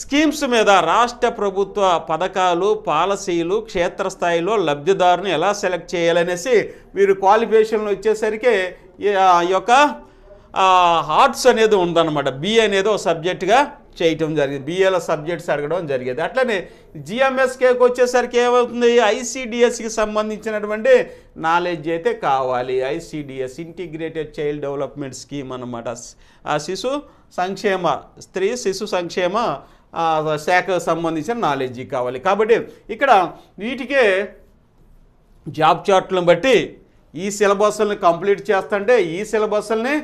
స్కీమ్స్ మీద రాష్ట్ర ప్రభుత్వ పథకాలు పాలసీలు క్షేత్రస్థాయిలో లబ్ధిదారుని ఎలా సెలెక్ట్ చేయాలనేసి వీరు క్వాలిఫికేషన్లు వచ్చేసరికి ఈ యొక్క ఆర్ట్స్ అనేది ఉందన్నమాట బిఏ అనేది ఒక సబ్జెక్టుగా చేయటం జరిగింది బిఏల సబ్జెక్ట్స్ అడగడం జరిగేది అట్లనే జిఎంఎస్కేకి వచ్చేసరికి ఏమవుతుంది ఐసిడిఎస్కి సంబంధించినటువంటి నాలెడ్జ్ అయితే కావాలి ICDS integrated child development scheme అనమాట శిశు సంక్షేమ స్త్రీ శిశు సంక్షేమ శాఖకు సంబంధించిన నాలెడ్జ్ కావాలి కాబట్టి ఇక్కడ వీటికే జాబ్ చార్ట్లను బట్టి ఈ సిలబస్ని కంప్లీట్ చేస్తుంటే ఈ సిలబస్ని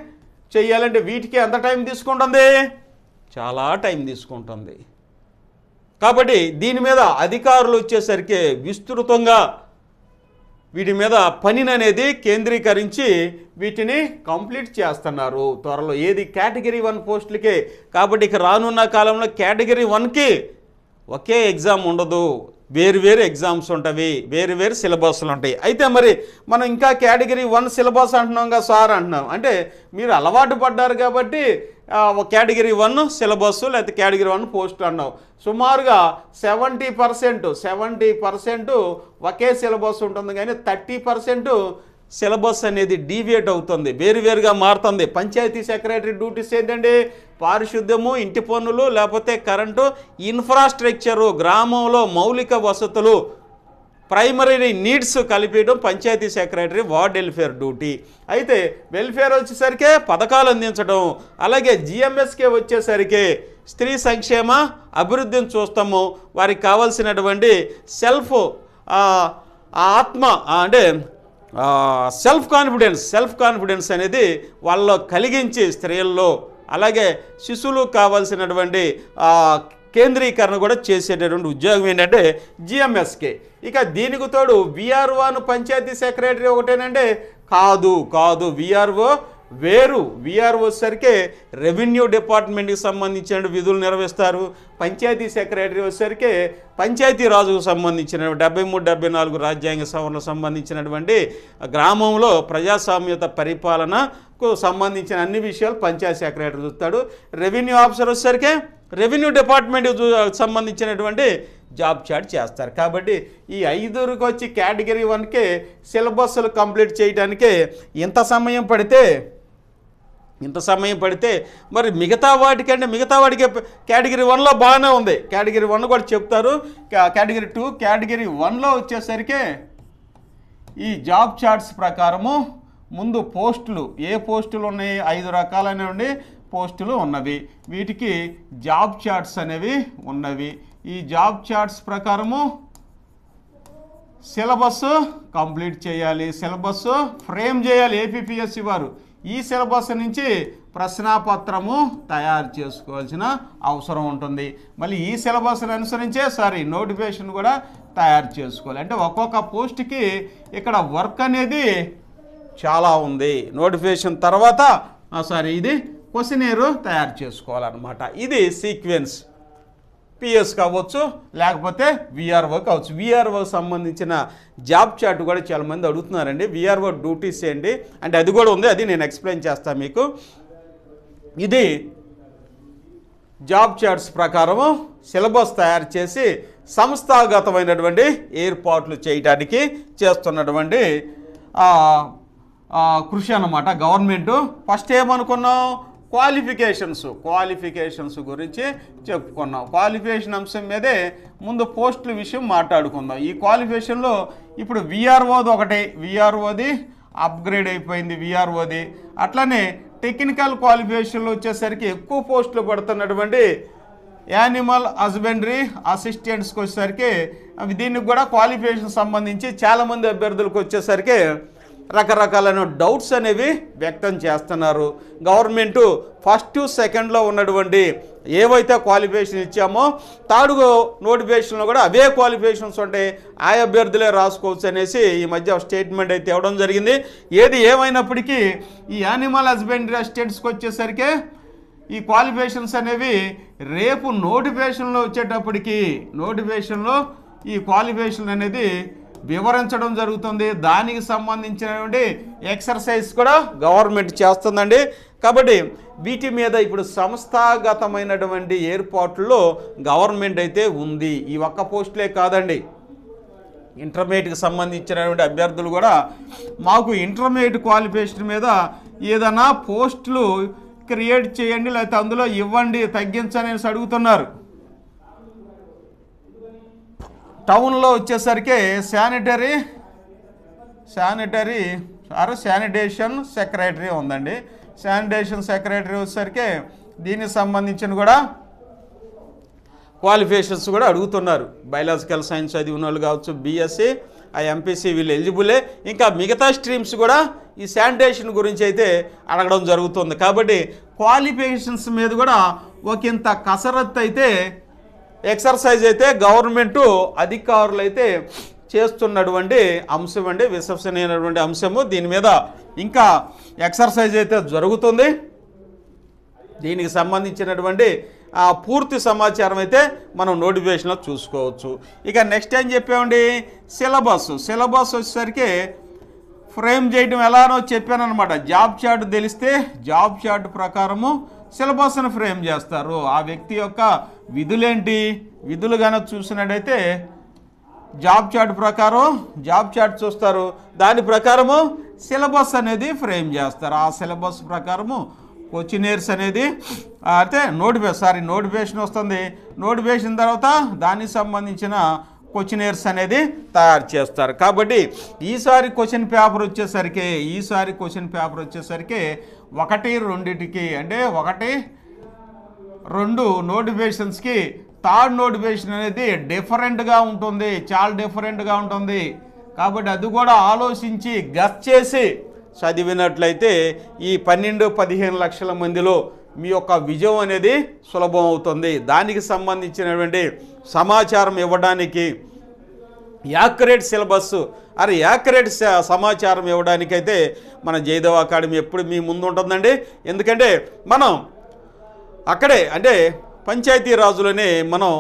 చేయాలంటే వీటికి ఎంత టైం తీసుకుంటుంది చాలా టైం తీసుకుంటుంది కాబట్టి దీని మీద అధికారులు వచ్చేసరికి విస్తృతంగా వీటి మీద పనిని అనేది కేంద్రీకరించి వీటిని కంప్లీట్ చేస్తున్నారు త్వరలో ఏది కేటగిరీ వన్ పోస్టులకి కాబట్టి ఇక రానున్న కాలంలో కేటగిరీ వన్కి ఒకే ఎగ్జామ్ ఉండదు వేరు వేరు ఎగ్జామ్స్ ఉంటాయి వేరు సిలబస్లు ఉంటాయి అయితే మరి మనం ఇంకా కేటగిరీ వన్ సిలబస్ అంటున్నాం కదా సార్ అంటున్నాం అంటే మీరు అలవాటు పడ్డారు కాబట్టి కేటగిరీ వన్ సిలబస్ లేకపోతే కేటగిరీ వన్ పోస్ట్ అన్నాం సుమారుగా సెవెంటీ పర్సెంట్ సెవెంటీ పర్సెంట్ ఒకే సిలబస్ ఉంటుంది కానీ థర్టీ పర్సెంట్ సిలబస్ అనేది డీవియేట్ అవుతుంది వేరువేరుగా మారుతుంది పంచాయతీ సెక్రటరీ డ్యూటీస్ ఏంటండి పారిశుద్ధ్యము ఇంటి పనులు లేకపోతే కరెంటు ఇన్ఫ్రాస్ట్రక్చరు గ్రామంలో మౌలిక వసతులు ప్రైమరీ నీడ్స్ కలిపేయడం panchayati secretary ward welfare duty అయితే వెల్ఫేర్ వచ్చేసరికి పథకాలు అందించడం అలాగే జిఎంఎస్కే వచ్చేసరికి స్త్రీ సంక్షేమ అభివృద్ధిని చూస్తాము వారికి కావాల్సినటువంటి సెల్ఫ్ ఆత్మ అంటే సెల్ఫ్ కాన్ఫిడెన్స్ సెల్ఫ్ కాన్ఫిడెన్స్ అనేది వాళ్ళలో కలిగించి స్త్రీల్లో అలాగే శిశువులు కావాల్సినటువంటి కేంద్రీకరణ కూడా చేసేటటువంటి ఉద్యోగం ఏంటంటే జిఎంఎస్కే ఇక దీనికి తోడు అను పంచాయతీ సెక్రటరీ ఒకటేనంటే కాదు కాదు విఆర్ఓ వేరు విఆర్ వచ్చేసరికి రెవెన్యూ డిపార్ట్మెంట్కి సంబంధించిన విధులు నిర్వహిస్తారు పంచాయతీ సెక్రటరీ వచ్చేసరికి పంచాయతీ రాజుకు సంబంధించిన డెబ్బై మూడు డెబ్బై నాలుగు రాజ్యాంగ సవరణకు సంబంధించినటువంటి గ్రామంలో ప్రజాస్వామ్యత పరిపాలనకు సంబంధించిన అన్ని విషయాలు పంచాయతీ సెక్రటరీ చూస్తాడు రెవెన్యూ ఆఫీసర్ వచ్చేసరికి రెవెన్యూ డిపార్ట్మెంట్కి సంబంధించినటువంటి జాబ్ చాట్ చేస్తారు కాబట్టి ఈ ఐదుగురికి వచ్చి కేటగిరీ వన్కే సిలబస్లు కంప్లీట్ చేయడానికి ఇంత సమయం పడితే ఇంత సమయం పడితే మరి మిగతా వాటికంటే మిగతా వాటికి కేటగిరీ వన్లో బాగానే ఉంది కేటగిరీ వన్ కూడా చెప్తారు కేటగిరీ టూ కేటగిరీ వన్లో వచ్చేసరికి ఈ జాబ్ చార్ట్స్ ప్రకారము ముందు పోస్టులు ఏ పోస్టులు ఉన్నాయి ఐదు రకాలైనటువంటి పోస్టులు ఉన్నవి వీటికి జాబ్ చార్ట్స్ అనేవి ఉన్నవి ఈ జాబ్ చార్ట్స్ ప్రకారము సిలబస్ కంప్లీట్ చేయాలి సిలబస్ ఫ్రేమ్ చేయాలి ఏపీపీఎస్సీ వారు ఈ సిలబస్ నుంచి ప్రశ్నాపత్రము తయారు చేసుకోవాల్సిన అవసరం ఉంటుంది మళ్ళీ ఈ సిలబస్ని అనుసరించే సారీ నోటిఫికేషన్ కూడా తయారు చేసుకోవాలి అంటే ఒక్కొక్క పోస్ట్కి ఇక్కడ వర్క్ అనేది చాలా ఉంది నోటిఫికేషన్ తర్వాత సారీ ఇది క్వశ్చనేరు తయారు చేసుకోవాలన్నమాట ఇది సీక్వెన్స్ పిఎస్ కావచ్చు లేకపోతే విఆర్ఓ కావచ్చు విఆర్ఓ సంబంధించిన జాబ్ చార్ట్ కూడా చాలామంది అడుగుతున్నారండి విఆర్ఓ డ్యూటీస్ ఏంటి అంటే అది కూడా ఉంది అది నేను ఎక్స్ప్లెయిన్ చేస్తాను మీకు ఇది జాబ్ చార్ట్స్ ప్రకారము సిలబస్ తయారు చేసి సంస్థాగతమైనటువంటి ఏర్పాట్లు చేయడానికి చేస్తున్నటువంటి కృషి అన్నమాట గవర్నమెంటు ఫస్ట్ ఏమనుకున్నాం క్వాలిఫికేషన్స్ క్వాలిఫికేషన్స్ గురించి చెప్పుకున్నాం క్వాలిఫికేషన్ అంశం మీదే ముందు పోస్టుల విషయం మాట్లాడుకుందాం ఈ క్వాలిఫికేషన్లో ఇప్పుడు విఆర్ఓది ఒకటి విఆర్ఓది అప్గ్రేడ్ అయిపోయింది విఆర్ఓది అట్లనే టెక్నికల్ క్వాలిఫికేషన్లు వచ్చేసరికి ఎక్కువ పోస్టులు పడుతున్నటువంటి యానిమల్ హస్బెండరీ అసిస్టెంట్స్కి వచ్చేసరికి దీనికి కూడా క్వాలిఫికేషన్ సంబంధించి చాలామంది అభ్యర్థులకు వచ్చేసరికి రకరకాలైన డౌట్స్ అనేవి వ్యక్తం చేస్తున్నారు గవర్నమెంటు ఫస్ట్ సెకండ్లో ఉన్నటువంటి ఏవైతే క్వాలిఫికేషన్ ఇచ్చామో థర్డ్ నోటిఫికేషన్లో కూడా అవే క్వాలిఫికేషన్స్ ఉంటాయి ఆ అభ్యర్థులే రాసుకోవచ్చు అనేసి ఈ మధ్య స్టేట్మెంట్ అయితే ఇవ్వడం జరిగింది ఏది ఏమైనప్పటికీ ఈ యానిమల్ హస్బెండరీ అసిస్టెంట్స్కి వచ్చేసరికి ఈ క్వాలిఫికేషన్స్ అనేవి రేపు నోటిఫికేషన్లో వచ్చేటప్పటికి నోటిఫికేషన్లో ఈ క్వాలిఫికేషన్ అనేది వివరించడం జరుగుతుంది దానికి సంబంధించినటువంటి ఎక్సర్సైజ్ కూడా గవర్నమెంట్ చేస్తుందండి కాబట్టి వీటి మీద ఇప్పుడు సంస్థాగతమైనటువంటి ఏర్పాట్లలో గవర్నమెంట్ అయితే ఉంది ఈ ఒక్క పోస్టులే కాదండి ఇంటర్మీడియట్కి సంబంధించినటువంటి అభ్యర్థులు కూడా మాకు ఇంటర్మీడియట్ క్వాలిఫికేషన్ మీద ఏదైనా పోస్టులు క్రియేట్ చేయండి లేకపోతే అందులో ఇవ్వండి తగ్గించని అడుగుతున్నారు టౌన్లో వచ్చేసరికి sanitary sanitary or sanitation secretary ఉందండి శానిటేషన్ సెక్రటరీ వచ్చేసరికి దీనికి సంబంధించిన కూడా క్వాలిఫికేషన్స్ కూడా అడుగుతున్నారు బయలాజికల్ సైన్స్ చదివిన వాళ్ళు కావచ్చు బిఎస్సి ఆ ఎంపీసీ వీళ్ళు ఎలిజిబులే ఇంకా మిగతా స్ట్రీమ్స్ కూడా ఈ శానిటేషన్ గురించి అయితే అడగడం జరుగుతుంది కాబట్టి క్వాలిఫికేషన్స్ మీద కూడా ఒకంత కసరత్తు అయితే ఎక్సర్సైజ్ అయితే గవర్నమెంటు అధికారులు అయితే చేస్తున్నటువంటి అంశం అండి విశ్వసనీయమైనటువంటి అంశము దీని మీద ఇంకా ఎక్సర్సైజ్ అయితే జరుగుతుంది దీనికి సంబంధించినటువంటి పూర్తి సమాచారం అయితే మనం నోటిఫికేషన్లో చూసుకోవచ్చు ఇక నెక్స్ట్ ఏం చెప్పామండి సిలబస్ సిలబస్ వచ్చేసరికి ఫ్రేమ్ చేయడం ఎలానో చెప్పాను అనమాట జాబ్ చార్ట్ తెలిస్తే జాబ్ చార్ట్ ప్రకారము సిలబస్ను ఫ్రేమ్ చేస్తారు ఆ వ్యక్తి యొక్క విధులేంటి విధులు కనుక చూసినట్టయితే జాబ్ చార్ట్ ప్రకారం జాబ్ చార్ట్ చూస్తారు దాని ప్రకారము సిలబస్ అనేది ఫ్రేమ్ చేస్తారు ఆ సిలబస్ ప్రకారము క్వశ్చనర్స్ అనేది అయితే నోటిఫికేషన్ సారీ నోటిఫికేషన్ వస్తుంది నోటిఫికేషన్ తర్వాత దానికి సంబంధించిన క్వశ్చనర్స్ అనేది తయారు చేస్తారు కాబట్టి ఈసారి క్వశ్చన్ పేపర్ వచ్చేసరికి ఈసారి క్వశ్చన్ పేపర్ వచ్చేసరికి ఒకటి రెండింటికి అంటే ఒకటి రెండు నోటిఫికేషన్స్కి థర్డ్ నోటిఫికేషన్ అనేది డిఫరెంట్గా ఉంటుంది చాలా డిఫరెంట్గా ఉంటుంది కాబట్టి అది కూడా ఆలోచించి గస్ చేసి చదివినట్లయితే ఈ పన్నెండు పదిహేను లక్షల మందిలో మీ యొక్క విజయం అనేది సులభం అవుతుంది దానికి సంబంధించినటువంటి సమాచారం ఇవ్వడానికి యాక్యురేట్ సిలబస్ అరే యాక్యురేట్ సమాచారం ఇవ్వడానికైతే మన జయదేవ్ అకాడమీ ఎప్పుడు మీ ముందు ఉంటుందండి ఎందుకంటే మనం అక్కడే అంటే పంచాయతీ పంచాయతీరాజులనే మనం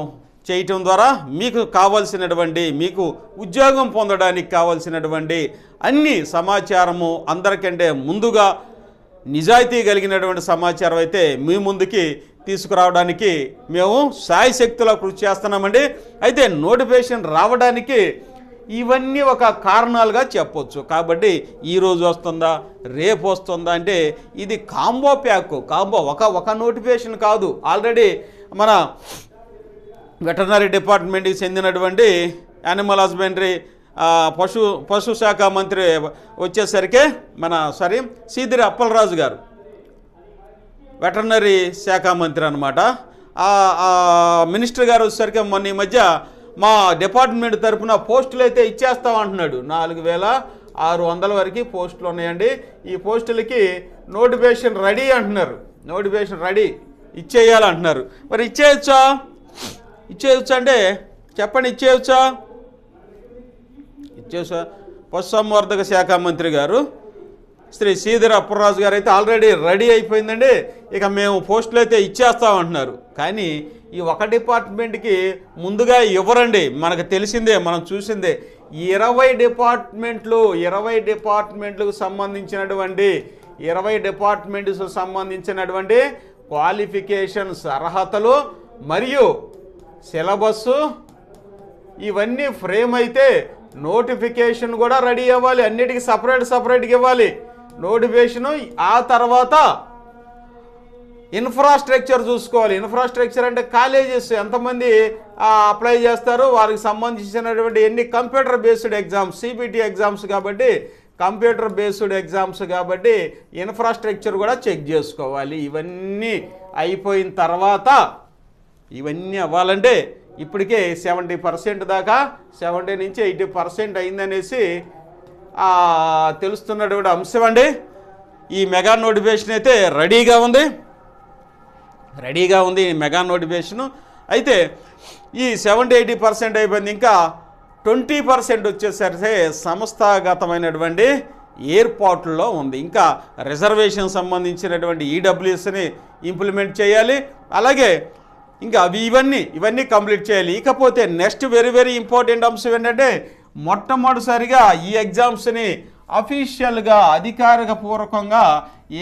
చేయటం ద్వారా మీకు కావలసినటువంటి మీకు ఉద్యోగం పొందడానికి కావలసినటువంటి అన్ని సమాచారము అందరికంటే ముందుగా నిజాయితీ కలిగినటువంటి సమాచారం అయితే మీ ముందుకి తీసుకురావడానికి మేము సాయశక్తిలో కృషి చేస్తున్నామండి అయితే నోటిఫికేషన్ రావడానికి ఇవన్నీ ఒక కారణాలుగా చెప్పొచ్చు కాబట్టి ఈరోజు వస్తుందా రేపు వస్తుందా అంటే ఇది కాంబో ప్యాక్ కాంబో ఒక ఒక నోటిఫికేషన్ కాదు ఆల్రెడీ మన వెటర్నరీ డిపార్ట్మెంట్కి చెందినటువంటి యానిమల్ హస్బెండరీ పశు పశు శాఖ మంత్రి వచ్చేసరికి మన సరే సీదిరి అప్పలరాజు గారు వెటర్నరీ శాఖ మంత్రి అనమాట మినిస్టర్ గారు వచ్చేసరికి మొన్న ఈ మధ్య మా డిపార్ట్మెంట్ తరఫున పోస్టులు అయితే ఇచ్చేస్తామంటున్నాడు నాలుగు వేల ఆరు వందల వరకు పోస్టులు ఉన్నాయండి ఈ పోస్టులకి నోటిఫికేషన్ రెడీ అంటున్నారు నోటిఫికేషన్ రెడీ ఇచ్చేయాలంటున్నారు మరి ఇచ్చేయచ్చా ఇచ్చేయచ్చా అంటే చెప్పండి ఇచ్చేయచ్చా ఇచ్చేసా పశుసంవర్ధక శాఖ మంత్రి గారు శ్రీ శ్రీధర్ అప్పర్రాజు గారు అయితే ఆల్రెడీ రెడీ అయిపోయిందండి ఇక మేము పోస్టులు అయితే ఇచ్చేస్తామంటున్నారు కానీ ఈ ఒక డిపార్ట్మెంట్కి ముందుగా ఇవ్వరండి మనకు తెలిసిందే మనం చూసిందే ఇరవై డిపార్ట్మెంట్లు ఇరవై డిపార్ట్మెంట్లకు సంబంధించినటువంటి ఇరవై డిపార్ట్మెంట్స్ సంబంధించినటువంటి క్వాలిఫికేషన్ అర్హతలు మరియు సిలబస్సు ఇవన్నీ ఫ్రేమ్ అయితే నోటిఫికేషన్ కూడా రెడీ అవ్వాలి అన్నిటికీ సపరేట్ సపరేట్గా ఇవ్వాలి నోటిఫికేషను ఆ తర్వాత ఇన్ఫ్రాస్ట్రక్చర్ చూసుకోవాలి ఇన్ఫ్రాస్ట్రక్చర్ అంటే కాలేజెస్ ఎంతమంది అప్లై చేస్తారు వారికి సంబంధించినటువంటి ఎన్ని computer based exams CBT exams కాబట్టి కంప్యూటర్ బేస్డ్ ఎగ్జామ్స్ కాబట్టి ఇన్ఫ్రాస్ట్రక్చర్ కూడా చెక్ చేసుకోవాలి ఇవన్నీ అయిపోయిన తర్వాత ఇవన్నీ అవ్వాలంటే ఇప్పటికే సెవెంటీ పర్సెంట్ దాకా సెవెంటీ నుంచి ఎయిటీ పర్సెంట్ అయిందనేసి తెలుస్తున్నటువంటి అంశం అండి ఈ మెగా నోటిఫికేషన్ అయితే రెడీగా ఉంది రెడీగా ఉంది ఈ మెగా నోటిఫికేషను అయితే ఈ సెవెంటీ ఎయిటీ పర్సెంట్ అయిపోయింది ఇంకా ట్వంటీ పర్సెంట్ వచ్చేసరికి సంస్థాగతమైనటువంటి ఏర్పాట్లలో ఉంది ఇంకా రిజర్వేషన్ సంబంధించినటువంటి ఈడబ్ల్యూఎస్ని ఇంప్లిమెంట్ చేయాలి అలాగే ఇంకా అవి ఇవన్నీ ఇవన్నీ కంప్లీట్ చేయాలి ఇకపోతే నెక్స్ట్ వెరీ వెరీ ఇంపార్టెంట్ అంశం ఏంటంటే మొట్టమొదటిసారిగా ఈ ఎగ్జామ్స్ని అఫీషియల్గా అధికారిక పూర్వకంగా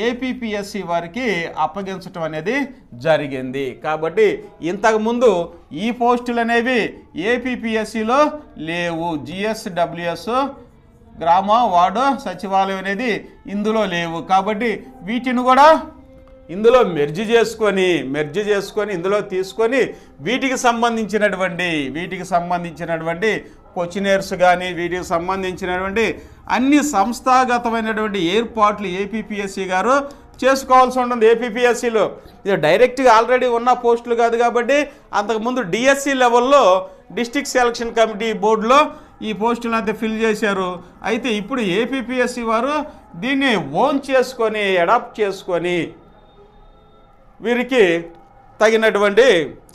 ఏపీపీఎస్సి వారికి అప్పగించటం అనేది జరిగింది కాబట్టి ఇంతకుముందు ఈ పోస్టులు అనేవి ఏపీపీఎస్సిలో లేవు జిఎస్డబ్ల్యూఎస్ గ్రామ వార్డు సచివాలయం అనేది ఇందులో లేవు కాబట్టి వీటిని కూడా ఇందులో మెర్జి చేసుకొని మెర్జి చేసుకొని ఇందులో తీసుకొని వీటికి సంబంధించినటువంటి వీటికి సంబంధించినటువంటి క్వశ్చనర్స్ కానీ వీటికి సంబంధించినటువంటి అన్ని సంస్థాగతమైనటువంటి ఏర్పాట్లు ఏపీపీఎస్సీ గారు చేసుకోవాల్సి ఉంటుంది ఏపీపీఎస్సీలో ఇది డైరెక్ట్గా ఆల్రెడీ ఉన్న పోస్టులు కాదు కాబట్టి అంతకుముందు డిఎస్సి లెవెల్లో డిస్టిక్ సెలక్షన్ కమిటీ బోర్డులో ఈ పోస్టులను అయితే ఫిల్ చేశారు అయితే ఇప్పుడు ఏపీపీఎస్సీ వారు దీన్ని ఓన్ చేసుకొని అడాప్ట్ చేసుకొని వీరికి తగినటువంటి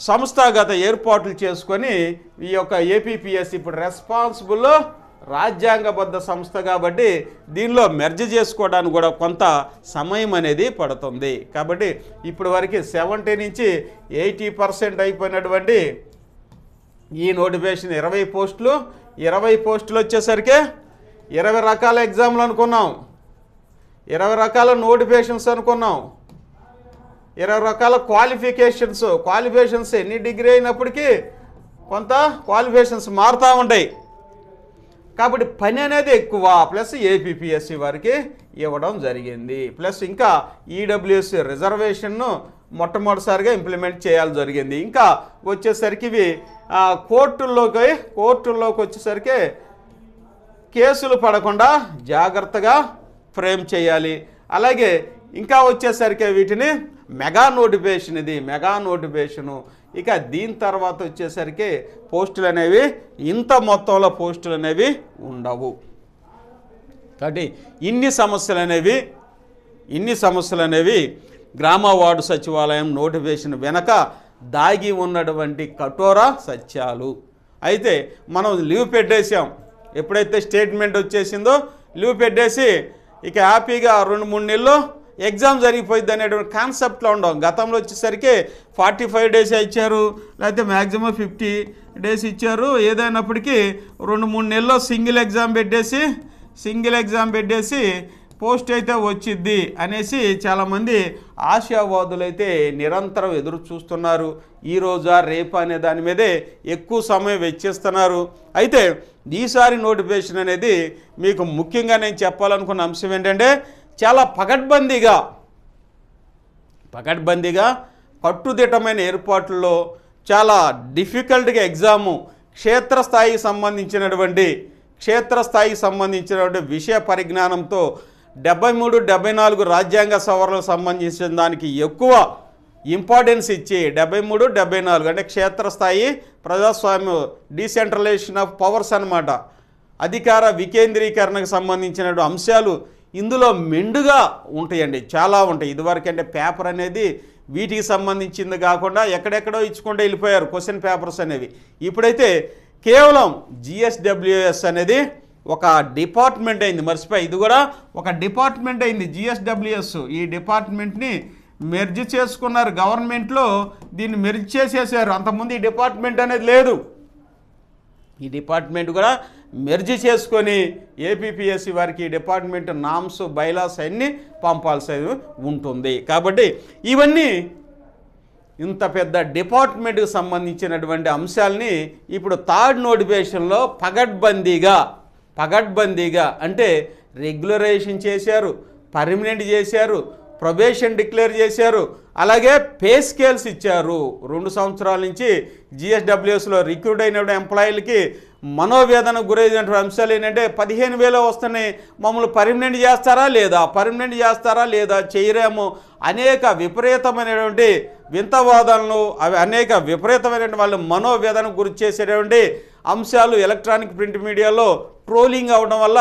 సంస్థాగత ఏర్పాట్లు చేసుకొని ఈ యొక్క ఏపీపీఎస్ ఇప్పుడు రెస్పాన్సిబుల్ రాజ్యాంగబద్ధ సంస్థ కాబట్టి దీనిలో మెర్జ్ చేసుకోవడానికి కూడా కొంత సమయం అనేది పడుతుంది కాబట్టి ఇప్పటి వరకు సెవెంటీ నుంచి ఎయిటీ పర్సెంట్ అయిపోయినటువంటి ఈ నోటిఫికేషన్ ఇరవై పోస్టులు ఇరవై పోస్టులు వచ్చేసరికి ఇరవై రకాల ఎగ్జామ్లు అనుకున్నాం ఇరవై రకాల నోటిఫికేషన్స్ అనుకున్నాం ఇరవై రకాల క్వాలిఫికేషన్స్ క్వాలిఫికేషన్స్ ఎన్ని డిగ్రీ అయినప్పటికీ కొంత క్వాలిఫికేషన్స్ మారుతూ ఉంటాయి కాబట్టి పని అనేది ఎక్కువ ప్లస్ ఏపీఎస్సి వారికి ఇవ్వడం జరిగింది ప్లస్ ఇంకా ఈడబ్ల్యూఎస్సి e రిజర్వేషన్ను మొట్టమొదటిసారిగా ఇంప్లిమెంట్ చేయాలి జరిగింది ఇంకా వచ్చేసరికి ఇవి కోర్టుల్లోకి కోర్టుల్లోకి వచ్చేసరికి కేసులు పడకుండా జాగ్రత్తగా ఫ్రేమ్ చేయాలి అలాగే ఇంకా వచ్చేసరికి వీటిని మెగా నోటిఫికేషన్ ఇది మెగా నోటిఫికేషను ఇక దీని తర్వాత వచ్చేసరికి పోస్టులు అనేవి ఇంత మొత్తంలో పోస్టులు అనేవి ఉండవు కాబట్టి ఇన్ని సమస్యలు అనేవి ఇన్ని సమస్యలు అనేవి గ్రామ వార్డు సచివాలయం నోటిఫికేషన్ వెనక దాగి ఉన్నటువంటి కఠోర సత్యాలు అయితే మనం లీవ్ పెట్టేసాం ఎప్పుడైతే స్టేట్మెంట్ వచ్చేసిందో లీవ్ పెట్టేసి ఇక హ్యాపీగా రెండు మూడు నెలలు ఎగ్జామ్ జరిగిపోయింది అనేటువంటి కాన్సెప్ట్లో ఉండవు గతంలో వచ్చేసరికి ఫార్టీ ఫైవ్ డేస్ ఇచ్చారు లేకపోతే మ్యాక్సిమం ఫిఫ్టీ డేస్ ఇచ్చారు ఏదైనప్పటికీ రెండు మూడు నెలల్లో సింగిల్ ఎగ్జామ్ పెట్టేసి సింగిల్ ఎగ్జామ్ పెట్టేసి పోస్ట్ అయితే వచ్చిద్ది అనేసి చాలామంది ఆశావాదులు అయితే నిరంతరం ఎదురు చూస్తున్నారు ఈరోజా రేపు అనే దాని మీదే ఎక్కువ సమయం వెచ్చిస్తున్నారు అయితే ఈసారి నోటిఫికేషన్ అనేది మీకు ముఖ్యంగా నేను చెప్పాలనుకున్న అంశం ఏంటంటే చాలా పగడ్బందీగా పగడ్బందీగా కట్టుదిట్టమైన ఏర్పాట్లలో చాలా డిఫికల్ట్గా ఎగ్జాము క్షేత్రస్థాయికి సంబంధించినటువంటి క్షేత్రస్థాయికి సంబంధించినటువంటి విషయ పరిజ్ఞానంతో డెబ్బై మూడు డెబ్బై నాలుగు రాజ్యాంగ సవరణకు సంబంధించిన దానికి ఎక్కువ ఇంపార్టెన్స్ ఇచ్చి డెబ్బై మూడు డెబ్బై నాలుగు అంటే క్షేత్రస్థాయి ప్రజాస్వామ్యం డీసెంట్రలైజేషన్ ఆఫ్ పవర్స్ అనమాట అధికార వికేంద్రీకరణకు సంబంధించిన అంశాలు ఇందులో మెండుగా ఉంటాయండి చాలా ఉంటాయి ఇదివరకు అంటే పేపర్ అనేది వీటికి సంబంధించింది కాకుండా ఎక్కడెక్కడో ఇచ్చుకుంటే వెళ్ళిపోయారు క్వశ్చన్ పేపర్స్ అనేవి ఇప్పుడైతే కేవలం జిఎస్డబ్ల్యూఎస్ అనేది ఒక డిపార్ట్మెంట్ అయింది మర్చిపోయి ఇది కూడా ఒక డిపార్ట్మెంట్ అయింది జిఎస్డబ్ల్యూఎస్ ఈ డిపార్ట్మెంట్ని మెర్జ్ చేసుకున్నారు గవర్నమెంట్లో దీన్ని మెర్జ్ చేసేసారు అంతకుముందు ఈ డిపార్ట్మెంట్ అనేది లేదు ఈ డిపార్ట్మెంట్ కూడా మెర్జీ చేసుకొని ఏపీపీఎస్సి వారికి డిపార్ట్మెంట్ నామ్స్ బైలాస్ అన్నీ పంపాల్సి ఉంటుంది కాబట్టి ఇవన్నీ ఇంత పెద్ద డిపార్ట్మెంట్కి సంబంధించినటువంటి అంశాలని ఇప్పుడు థర్డ్ నోటిఫికేషన్లో పగడ్బందీగా పగడ్బందీగా అంటే రెగ్యులరైజేషన్ చేశారు పర్మినెంట్ చేశారు ప్రొబేషన్ డిక్లేర్ చేశారు అలాగే పే స్కేల్స్ ఇచ్చారు రెండు సంవత్సరాల నుంచి జిఎస్డబ్ల్యూఎస్లో రిక్రూట్ అయిన ఎంప్లాయీలకి మనోవేదనకు గురైనటువంటి అంశాలు ఏంటంటే పదిహేను వేలు వస్తున్నాయి మమ్మల్ని పర్మనెంట్ చేస్తారా లేదా పర్మనెంట్ చేస్తారా లేదా చేయరేమో అనేక విపరీతమైనటువంటి వింత వాదనలు అవి అనేక విపరీతమైనటువంటి వాళ్ళ మనోవేదనకు గురి చేసేటువంటి అంశాలు ఎలక్ట్రానిక్ ప్రింట్ మీడియాలో ట్రోలింగ్ అవడం వల్ల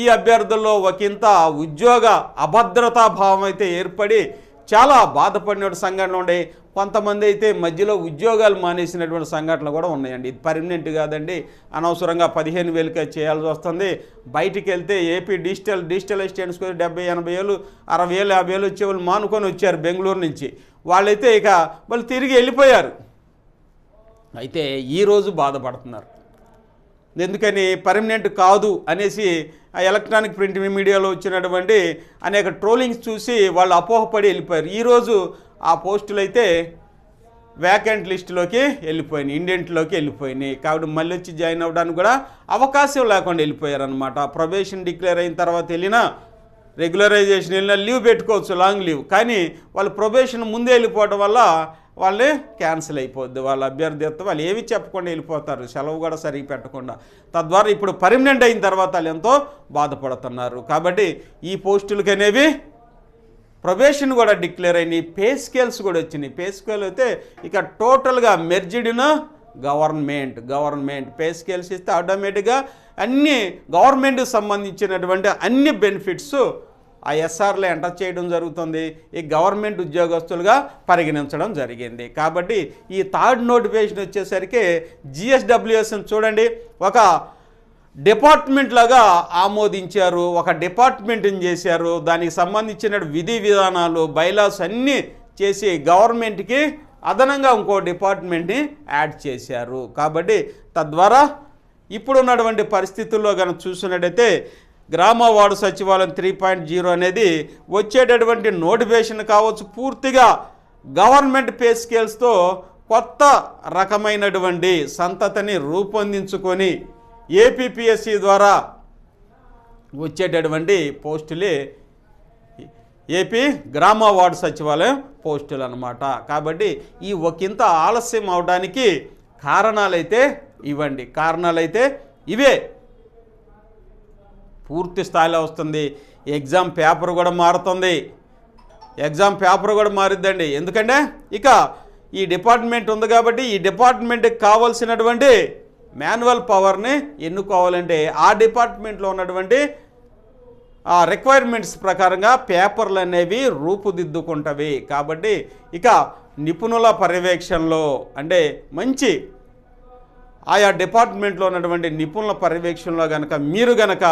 ఈ అభ్యర్థుల్లో ఒకంత ఉద్యోగ అభద్రతా భావం అయితే ఏర్పడి చాలా బాధపడిన సంఘటనలు ఉన్నాయి కొంతమంది అయితే మధ్యలో ఉద్యోగాలు మానేసినటువంటి సంఘటనలు కూడా ఉన్నాయండి ఇది పర్మనెంట్ కాదండి అనవసరంగా పదిహేను వేలుకే చేయాల్సి వస్తుంది బయటికి వెళ్తే ఏపీ డిజిటల్ డిజిటల్ ఎస్టేట్స్ కోసం డెబ్బై ఎనభై వేలు అరవై వేలు యాభై వేలు వచ్చే వాళ్ళు మానుకొని వచ్చారు బెంగళూరు నుంచి వాళ్ళైతే ఇక వాళ్ళు తిరిగి వెళ్ళిపోయారు అయితే ఈరోజు బాధపడుతున్నారు ఎందుకని పర్మనెంట్ కాదు అనేసి ఎలక్ట్రానిక్ ప్రింట్ మీడియాలో వచ్చినటువంటి అనేక ట్రోలింగ్స్ చూసి వాళ్ళు అపోహపడి వెళ్ళిపోయారు ఈరోజు ఆ పోస్టులు అయితే వ్యాకెంట్ లిస్టులోకి వెళ్ళిపోయినాయి ఇండియంట్లోకి వెళ్ళిపోయినాయి కాబట్టి మళ్ళీ వచ్చి జాయిన్ అవ్వడానికి కూడా అవకాశం లేకుండా వెళ్ళిపోయారు అనమాట ప్రొబేషన్ డిక్లేర్ అయిన తర్వాత వెళ్ళినా రెగ్యులరైజేషన్ వెళ్ళినా లీవ్ పెట్టుకోవచ్చు లాంగ్ లీవ్ కానీ వాళ్ళు ప్రొబేషన్ ముందే వెళ్ళిపోవడం వల్ల వాళ్ళని క్యాన్సిల్ అయిపోద్ది వాళ్ళ అభ్యర్థిత్వం వాళ్ళు ఏవి చెప్పకుండా వెళ్ళిపోతారు సెలవు కూడా సరిగి పెట్టకుండా తద్వారా ఇప్పుడు పర్మనెంట్ అయిన తర్వాత వాళ్ళు ఎంతో బాధపడుతున్నారు కాబట్టి ఈ పోస్టులకి అనేవి ప్రొబేషన్ కూడా డిక్లేర్ అయినాయి పే స్కేల్స్ కూడా వచ్చినాయి పే స్కేల్ అయితే ఇక టోటల్గా మెర్జిడిన గవర్నమెంట్ గవర్నమెంట్ పే స్కేల్స్ ఇస్తే ఆటోమేటిక్గా అన్ని గవర్నమెంట్కి సంబంధించినటువంటి అన్ని బెనిఫిట్స్ ఆ ఎస్ఆర్లు ఎంటర్ చేయడం జరుగుతుంది ఈ గవర్నమెంట్ ఉద్యోగస్తులుగా పరిగణించడం జరిగింది కాబట్టి ఈ థర్డ్ నోటిఫికేషన్ వచ్చేసరికి జిఎస్డబ్ల్యూఎస్ని చూడండి ఒక డిపార్ట్మెంట్ లాగా ఆమోదించారు ఒక డిపార్ట్మెంట్ని చేశారు దానికి సంబంధించిన విధి విధానాలు బైలాస్ అన్నీ చేసి గవర్నమెంట్కి అదనంగా ఇంకో డిపార్ట్మెంట్ని యాడ్ చేశారు కాబట్టి తద్వారా ఇప్పుడున్నటువంటి పరిస్థితుల్లో కనుక చూసినట్టయితే గ్రామ వార్డు సచివాలయం త్రీ పాయింట్ జీరో అనేది వచ్చేటటువంటి నోటిఫికేషన్ కావచ్చు పూర్తిగా గవర్నమెంట్ పే స్కేల్స్తో కొత్త రకమైనటువంటి సంతతిని రూపొందించుకొని ఏపీపీఎస్సీ ద్వారా వచ్చేటటువంటి పోస్టులే ఏపీ గ్రామ వార్డు సచివాలయం పోస్టులు అనమాట కాబట్టి ఈ ఒకంత ఆలస్యం అవడానికి కారణాలైతే ఇవ్వండి కారణాలైతే ఇవే పూర్తి స్థాయిలో వస్తుంది ఎగ్జామ్ పేపర్ కూడా మారుతుంది ఎగ్జామ్ పేపర్ కూడా మారిద్దండి ఎందుకంటే ఇక ఈ డిపార్ట్మెంట్ ఉంది కాబట్టి ఈ డిపార్ట్మెంట్కి కావాల్సినటువంటి మాన్యువల్ పవర్ని ఎన్నుకోవాలంటే ఆ డిపార్ట్మెంట్లో ఉన్నటువంటి ఆ రిక్వైర్మెంట్స్ ప్రకారంగా పేపర్లు అనేవి రూపుదిద్దుకుంటవి కాబట్టి ఇక నిపుణుల పర్యవేక్షణలో అంటే మంచి ఆయా డిపార్ట్మెంట్లో ఉన్నటువంటి నిపుణుల పర్యవేక్షణలో కనుక మీరు గనక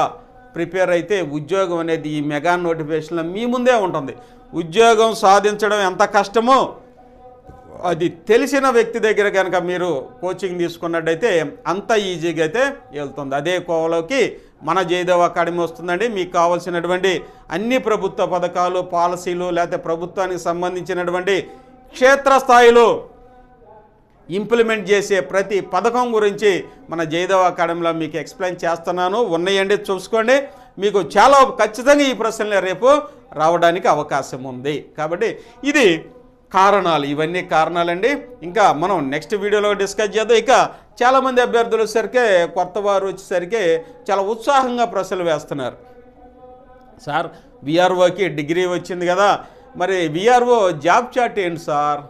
ప్రిపేర్ అయితే ఉద్యోగం అనేది ఈ మెగా నోటిఫికేషన్లో మీ ముందే ఉంటుంది ఉద్యోగం సాధించడం ఎంత కష్టమో అది తెలిసిన వ్యక్తి దగ్గర కనుక మీరు కోచింగ్ తీసుకున్నట్టయితే అంత ఈజీగా అయితే వెళ్తుంది అదే కోవలోకి మన జయదేవ్ అకాడమీ వస్తుందండి మీకు కావాల్సినటువంటి అన్ని ప్రభుత్వ పథకాలు పాలసీలు లేకపోతే ప్రభుత్వానికి సంబంధించినటువంటి క్షేత్రస్థాయిలో ఇంప్లిమెంట్ చేసే ప్రతి పథకం గురించి మన జయదేవ అకాడమీలో మీకు ఎక్స్ప్లెయిన్ చేస్తున్నాను ఉన్నాయండి చూసుకోండి మీకు చాలా ఖచ్చితంగా ఈ ప్రశ్నలు రేపు రావడానికి అవకాశం ఉంది కాబట్టి ఇది కారణాలు ఇవన్నీ కారణాలండి ఇంకా మనం నెక్స్ట్ వీడియోలో డిస్కస్ చేద్దాం ఇక చాలామంది అభ్యర్థులు వచ్చేసరికి కొత్త వారు వచ్చేసరికి చాలా ఉత్సాహంగా ప్రశ్నలు వేస్తున్నారు సార్ విఆర్ఓకి డిగ్రీ వచ్చింది కదా మరి విఆర్ఓ జాబ్ చాట్ ఏంటి సార్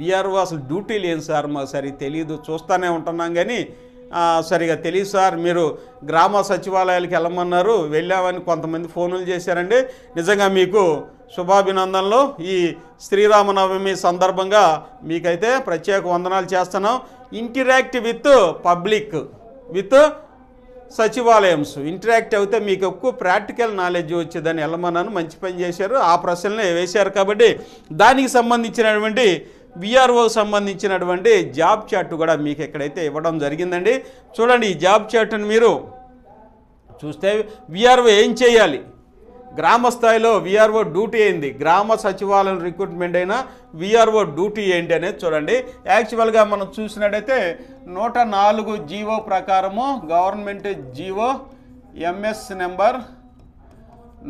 విఆర్ఓ అసలు డ్యూటీ లేదు సార్ మా సరి తెలియదు చూస్తూనే ఉంటున్నాం కానీ సరిగా తెలియదు సార్ మీరు గ్రామ సచివాలయాలకు వెళ్ళమన్నారు వెళ్ళామని కొంతమంది ఫోనులు చేశారండి నిజంగా మీకు శుభాభినందనలు ఈ శ్రీరామనవమి సందర్భంగా మీకైతే ప్రత్యేక వందనాలు చేస్తున్నాం ఇంటరాక్ట్ విత్ పబ్లిక్ విత్ సచివాలయంస్ ఇంటరాక్ట్ అయితే మీకు ఎక్కువ ప్రాక్టికల్ నాలెడ్జ్ వచ్చేదని వెళ్ళమన్నాను మంచి పని చేశారు ఆ ప్రశ్నలే వేశారు కాబట్టి దానికి సంబంధించినటువంటి విఆర్ఓ సంబంధించినటువంటి జాబ్ చార్ట్ కూడా మీకు ఎక్కడైతే ఇవ్వడం జరిగిందండి చూడండి ఈ జాబ్ చార్ట్ను మీరు చూస్తే విఆర్ఓ ఏం చేయాలి గ్రామ స్థాయిలో విఆర్ఓ డ్యూటీ ఏంది గ్రామ సచివాలయం రిక్రూట్మెంట్ అయినా విఆర్ఓ డ్యూటీ ఏంటి అనేది చూడండి యాక్చువల్గా మనం చూసినట్టయితే నూట నాలుగు జీవో ప్రకారము గవర్నమెంట్ జీవో ఎంఎస్ నెంబర్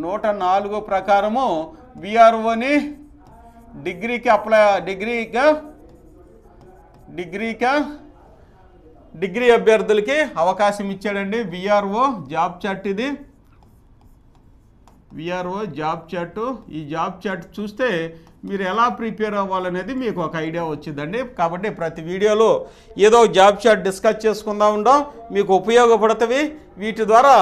నూట నాలుగు ప్రకారము విఆర్ఓని డిగ్రీకి అప్లై డిగ్రీగా డిగ్రీకి డిగ్రీ అభ్యర్థులకి అవకాశం ఇచ్చాడండి విఆర్ఓ జాబ్ చాట్ ఇది విఆర్ఓ జాబ్ చాట్ ఈ జాబ్ చాట్ చూస్తే మీరు ఎలా ప్రిపేర్ అవ్వాలనేది మీకు ఒక ఐడియా వచ్చిందండి కాబట్టి ప్రతి వీడియోలో ఏదో జాబ్ చాట్ డిస్కస్ చేసుకుందా ఉండడం మీకు ఉపయోగపడతవి వీటి ద్వారా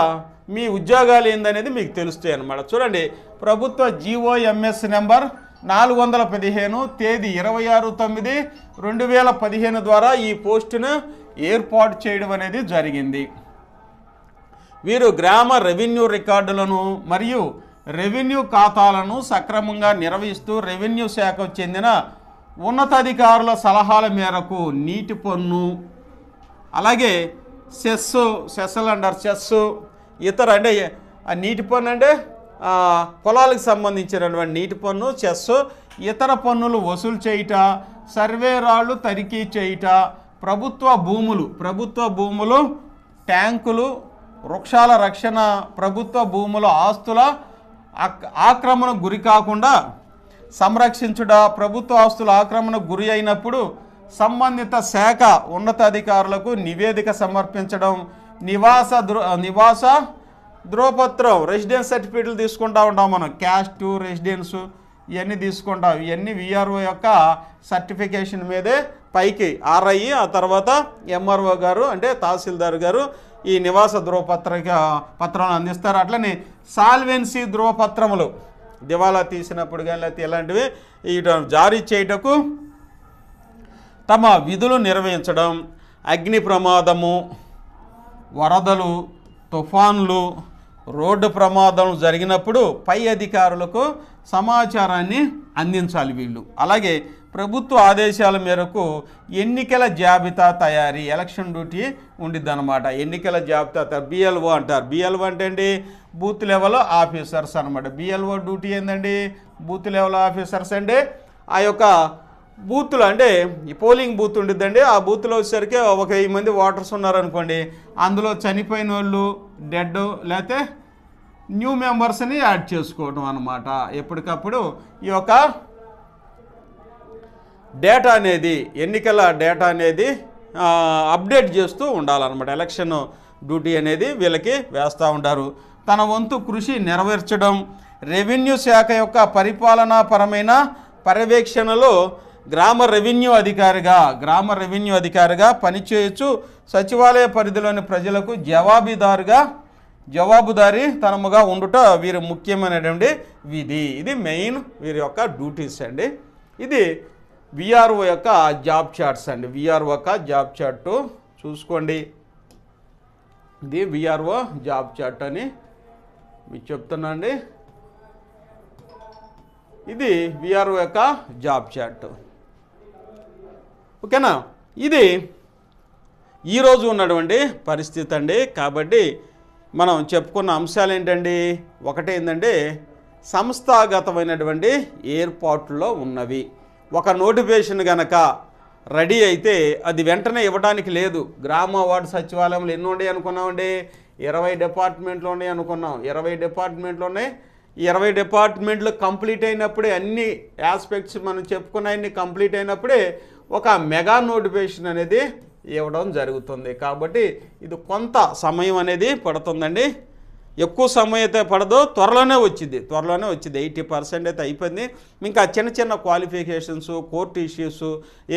మీ ఉద్యోగాలు ఏందనేది మీకు తెలుస్తాయి అనమాట చూడండి ప్రభుత్వ జీఓఎంఎస్ నెంబర్ నాలుగు వందల పదిహేను తేదీ ఇరవై ఆరు తొమ్మిది రెండు వేల పదిహేను ద్వారా ఈ పోస్టును ఏర్పాటు చేయడం అనేది జరిగింది వీరు గ్రామ రెవెన్యూ రికార్డులను మరియు రెవెన్యూ ఖాతాలను సక్రమంగా నిర్వహిస్తూ రెవెన్యూ శాఖకు చెందిన ఉన్నతాధికారుల సలహాల మేరకు నీటి పన్ను అలాగే సెస్ సెస్సల్ అంటారు సెస్ ఇతర అంటే నీటి పన్ను అంటే పొలాలకు సంబంధించినటువంటి నీటి పన్ను చెస్ ఇతర పన్నులు వసూలు చేయుట సర్వే రాళ్ళు తనిఖీ చేయుట ప్రభుత్వ భూములు ప్రభుత్వ భూములు ట్యాంకులు వృక్షాల రక్షణ ప్రభుత్వ భూముల ఆస్తుల ఆక్రమణ గురి కాకుండా సంరక్షించుట ప్రభుత్వ ఆస్తుల ఆక్రమణ గురి అయినప్పుడు సంబంధిత శాఖ ఉన్నతాధికారులకు నివేదిక సమర్పించడం నివాస నివాస ధ్రువపత్రం రెసిడెన్స్ సర్టిఫికేట్లు తీసుకుంటా ఉంటాం మనం క్యాస్ట్ రెసిడెన్స్ ఇవన్నీ తీసుకుంటాం ఇవన్నీ విఆర్ఓ యొక్క సర్టిఫికేషన్ మీదే పైకి ఆర్ఐ ఆ తర్వాత ఎంఆర్ఓ గారు అంటే తహసీల్దార్ గారు ఈ నివాస ధ్రువపత్ర పత్రాలను అందిస్తారు అట్లనే సాల్వెన్సీ ధ్రువపత్రములు దివాలా తీసినప్పుడు కానీ లేకపోతే ఇలాంటివి ఇటు జారీ చేయటకు తమ విధులు నిర్వహించడం అగ్ని ప్రమాదము వరదలు తుఫాన్లు రోడ్డు ప్రమాదం జరిగినప్పుడు పై అధికారులకు సమాచారాన్ని అందించాలి వీళ్ళు అలాగే ప్రభుత్వ ఆదేశాల మేరకు ఎన్నికల జాబితా తయారీ ఎలక్షన్ డ్యూటీ ఉండిద్ది అనమాట ఎన్నికల జాబితా బిఎల్ఓ అంటారు బిఎల్ఓ అంటే అండి బూత్ లెవెల్ ఆఫీసర్స్ అనమాట బిఎల్ఓ డ్యూటీ ఏంటండి బూత్ లెవెల్ ఆఫీసర్స్ అంటే ఆ యొక్క బూత్లు అంటే ఈ పోలింగ్ బూత్ ఉండిద్దండి ఆ బూత్లో వచ్చేసరికి ఒక వెయ్యి మంది ఓటర్స్ ఉన్నారనుకోండి అందులో చనిపోయిన వాళ్ళు డెడ్ లేకపోతే న్యూ మెంబర్స్ని యాడ్ చేసుకోవడం అనమాట ఎప్పటికప్పుడు ఈ యొక్క డేటా అనేది ఎన్నికల డేటా అనేది అప్డేట్ చేస్తూ ఉండాలన్నమాట ఎలక్షన్ డ్యూటీ అనేది వీళ్ళకి వేస్తూ ఉంటారు తన వంతు కృషి నెరవేర్చడం రెవెన్యూ శాఖ యొక్క పరిపాలనాపరమైన పర్యవేక్షణలో గ్రామ రెవెన్యూ అధికారిగా గ్రామ రెవెన్యూ అధికారిగా పనిచేయొచ్చు సచివాలయ పరిధిలోని ప్రజలకు జవాబుదారుగా జవాబుదారి తనముగా ఉండుట వీరు ముఖ్యమైనటువంటి విధి ఇది మెయిన్ వీరి యొక్క డ్యూటీస్ అండి ఇది విఆర్ఓ యొక్క జాబ్ చార్ట్స్ అండి విఆర్ఓ యొక్క జాబ్ చార్ట్ చూసుకోండి ఇది విఆర్ఓ జాబ్ చార్ట్ అని మీకు చెప్తున్నా అండి ఇది విఆర్ఓ యొక్క జాబ్ చార్ట్ ఓకేనా ఇది ఈరోజు ఉన్నటువంటి పరిస్థితి అండి కాబట్టి మనం చెప్పుకున్న అంశాలు ఏంటండి ఒకటి ఏంటండి సంస్థాగతమైనటువంటి ఏర్పాట్లో ఉన్నవి ఒక నోటిఫికేషన్ కనుక రెడీ అయితే అది వెంటనే ఇవ్వడానికి లేదు గ్రామ వార్డు సచివాలయంలో ఎన్ని ఉన్నాయి అనుకున్నామండి ఇరవై డిపార్ట్మెంట్లు ఉన్నాయి అనుకున్నాం ఇరవై ఉన్నాయి ఇరవై డిపార్ట్మెంట్లు కంప్లీట్ అయినప్పుడే అన్ని ఆస్పెక్ట్స్ మనం చెప్పుకున్న అన్ని కంప్లీట్ అయినప్పుడే ఒక మెగా నోటిఫికేషన్ అనేది ఇవ్వడం జరుగుతుంది కాబట్టి ఇది కొంత సమయం అనేది పడుతుందండి ఎక్కువ సమయం అయితే పడదు త్వరలోనే వచ్చింది త్వరలోనే వచ్చింది ఎయిటీ పర్సెంట్ అయితే అయిపోయింది ఇంకా చిన్న చిన్న క్వాలిఫికేషన్స్ కోర్టు ఇష్యూస్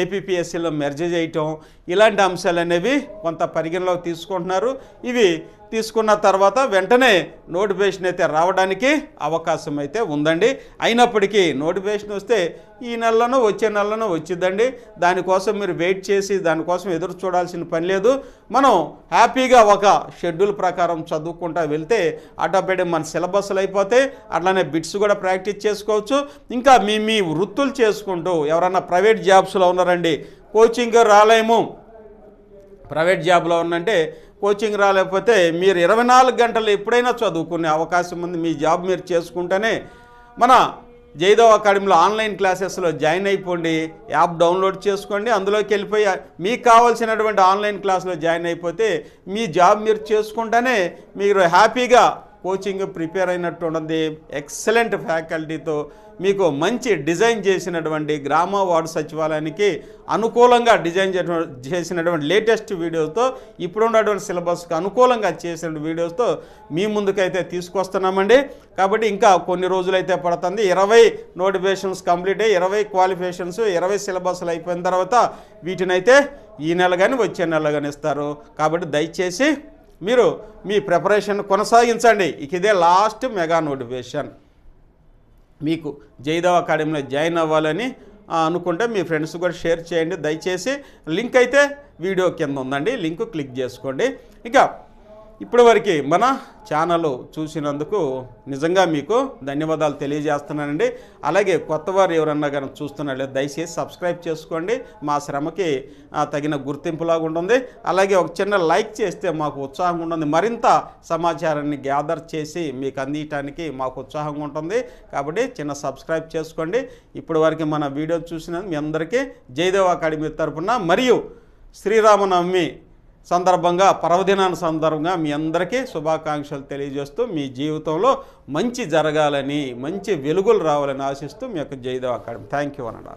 ఏపీపీఎస్సీలో మెర్జ్ చేయటం ఇలాంటి అంశాలు అనేవి కొంత పరిగణలోకి తీసుకుంటున్నారు ఇవి తీసుకున్న తర్వాత వెంటనే నోటిఫికేషన్ అయితే రావడానికి అవకాశం అయితే ఉందండి అయినప్పటికీ నోటిఫికేషన్ వస్తే ఈ నెలలోనో వచ్చే నెలలోనో వచ్చిందండి దానికోసం మీరు వెయిట్ చేసి దానికోసం ఎదురు చూడాల్సిన పని లేదు మనం హ్యాపీగా ఒక షెడ్యూల్ ప్రకారం చదువుకుంటా వెళ్తే అడ్డపేడ మన సిలబస్లు అయిపోతే అట్లానే బిట్స్ కూడా ప్రాక్టీస్ చేసుకోవచ్చు ఇంకా మీ మీ వృత్తులు చేసుకుంటూ ఎవరైనా ప్రైవేట్ జాబ్స్లో ఉన్నారండి కోచింగ్ రాలేము ప్రైవేట్ జాబ్లో ఉన్నంటే కోచింగ్ రాలేకపోతే మీరు ఇరవై నాలుగు గంటలు ఎప్పుడైనా చదువుకునే అవకాశం ఉంది మీ జాబ్ మీరు చేసుకుంటేనే మన జైదవ్ అకాడమీలో ఆన్లైన్ క్లాసెస్లో జాయిన్ అయిపోండి యాప్ డౌన్లోడ్ చేసుకోండి అందులోకి వెళ్ళిపోయి మీకు కావాల్సినటువంటి ఆన్లైన్ క్లాస్లో జాయిన్ అయిపోతే మీ జాబ్ మీరు చేసుకుంటేనే మీరు హ్యాపీగా కోచింగ్ ప్రిపేర్ అయినట్టు ఉన్నది ఎక్సలెంట్ ఫ్యాకల్టీతో మీకు మంచి డిజైన్ చేసినటువంటి గ్రామ వార్డు సచివాలయానికి అనుకూలంగా డిజైన్ చేసినటువంటి లేటెస్ట్ వీడియోస్తో ఇప్పుడు ఉన్నటువంటి సిలబస్కి అనుకూలంగా చేసిన వీడియోస్తో మీ ముందుకైతే తీసుకొస్తున్నామండి కాబట్టి ఇంకా కొన్ని రోజులైతే పడుతుంది ఇరవై నోటిఫికేషన్స్ కంప్లీట్ అయ్యి ఇరవై క్వాలిఫికేషన్స్ ఇరవై సిలబస్లు అయిపోయిన తర్వాత వీటినైతే ఈ నెల కానీ వచ్చే నెల కానీ ఇస్తారు కాబట్టి దయచేసి మీరు మీ ప్రిపరేషన్ కొనసాగించండి ఇక ఇదే లాస్ట్ మెగా నోటిఫికేషన్ మీకు జైదవ్ అకాడమీలో జాయిన్ అవ్వాలని అనుకుంటే మీ ఫ్రెండ్స్ కూడా షేర్ చేయండి దయచేసి లింక్ అయితే వీడియో కింద ఉందండి లింక్ క్లిక్ చేసుకోండి ఇక ఇప్పటివరకు మన ఛానల్ చూసినందుకు నిజంగా మీకు ధన్యవాదాలు తెలియజేస్తున్నానండి అలాగే కొత్త వారు ఎవరన్నా కనుక చూస్తున్నట్లయితే దయచేసి సబ్స్క్రైబ్ చేసుకోండి మా శ్రమకి తగిన గుర్తింపులాగా ఉంటుంది అలాగే ఒక చిన్న లైక్ చేస్తే మాకు ఉత్సాహంగా ఉంటుంది మరింత సమాచారాన్ని గ్యాదర్ చేసి మీకు అందించడానికి మాకు ఉత్సాహంగా ఉంటుంది కాబట్టి చిన్న సబ్స్క్రైబ్ చేసుకోండి ఇప్పటివరకు మన వీడియో చూసిన మీ అందరికీ జయదేవ్ అకాడమీ తరఫున మరియు శ్రీరామనవమి సందర్భంగా పర్వదినాన్ని సందర్భంగా మీ అందరికీ శుభాకాంక్షలు తెలియజేస్తూ మీ జీవితంలో మంచి జరగాలని మంచి వెలుగులు రావాలని ఆశిస్తూ మీ యొక్క జయదేవ్ అకాడమీ థ్యాంక్ యూ అనడా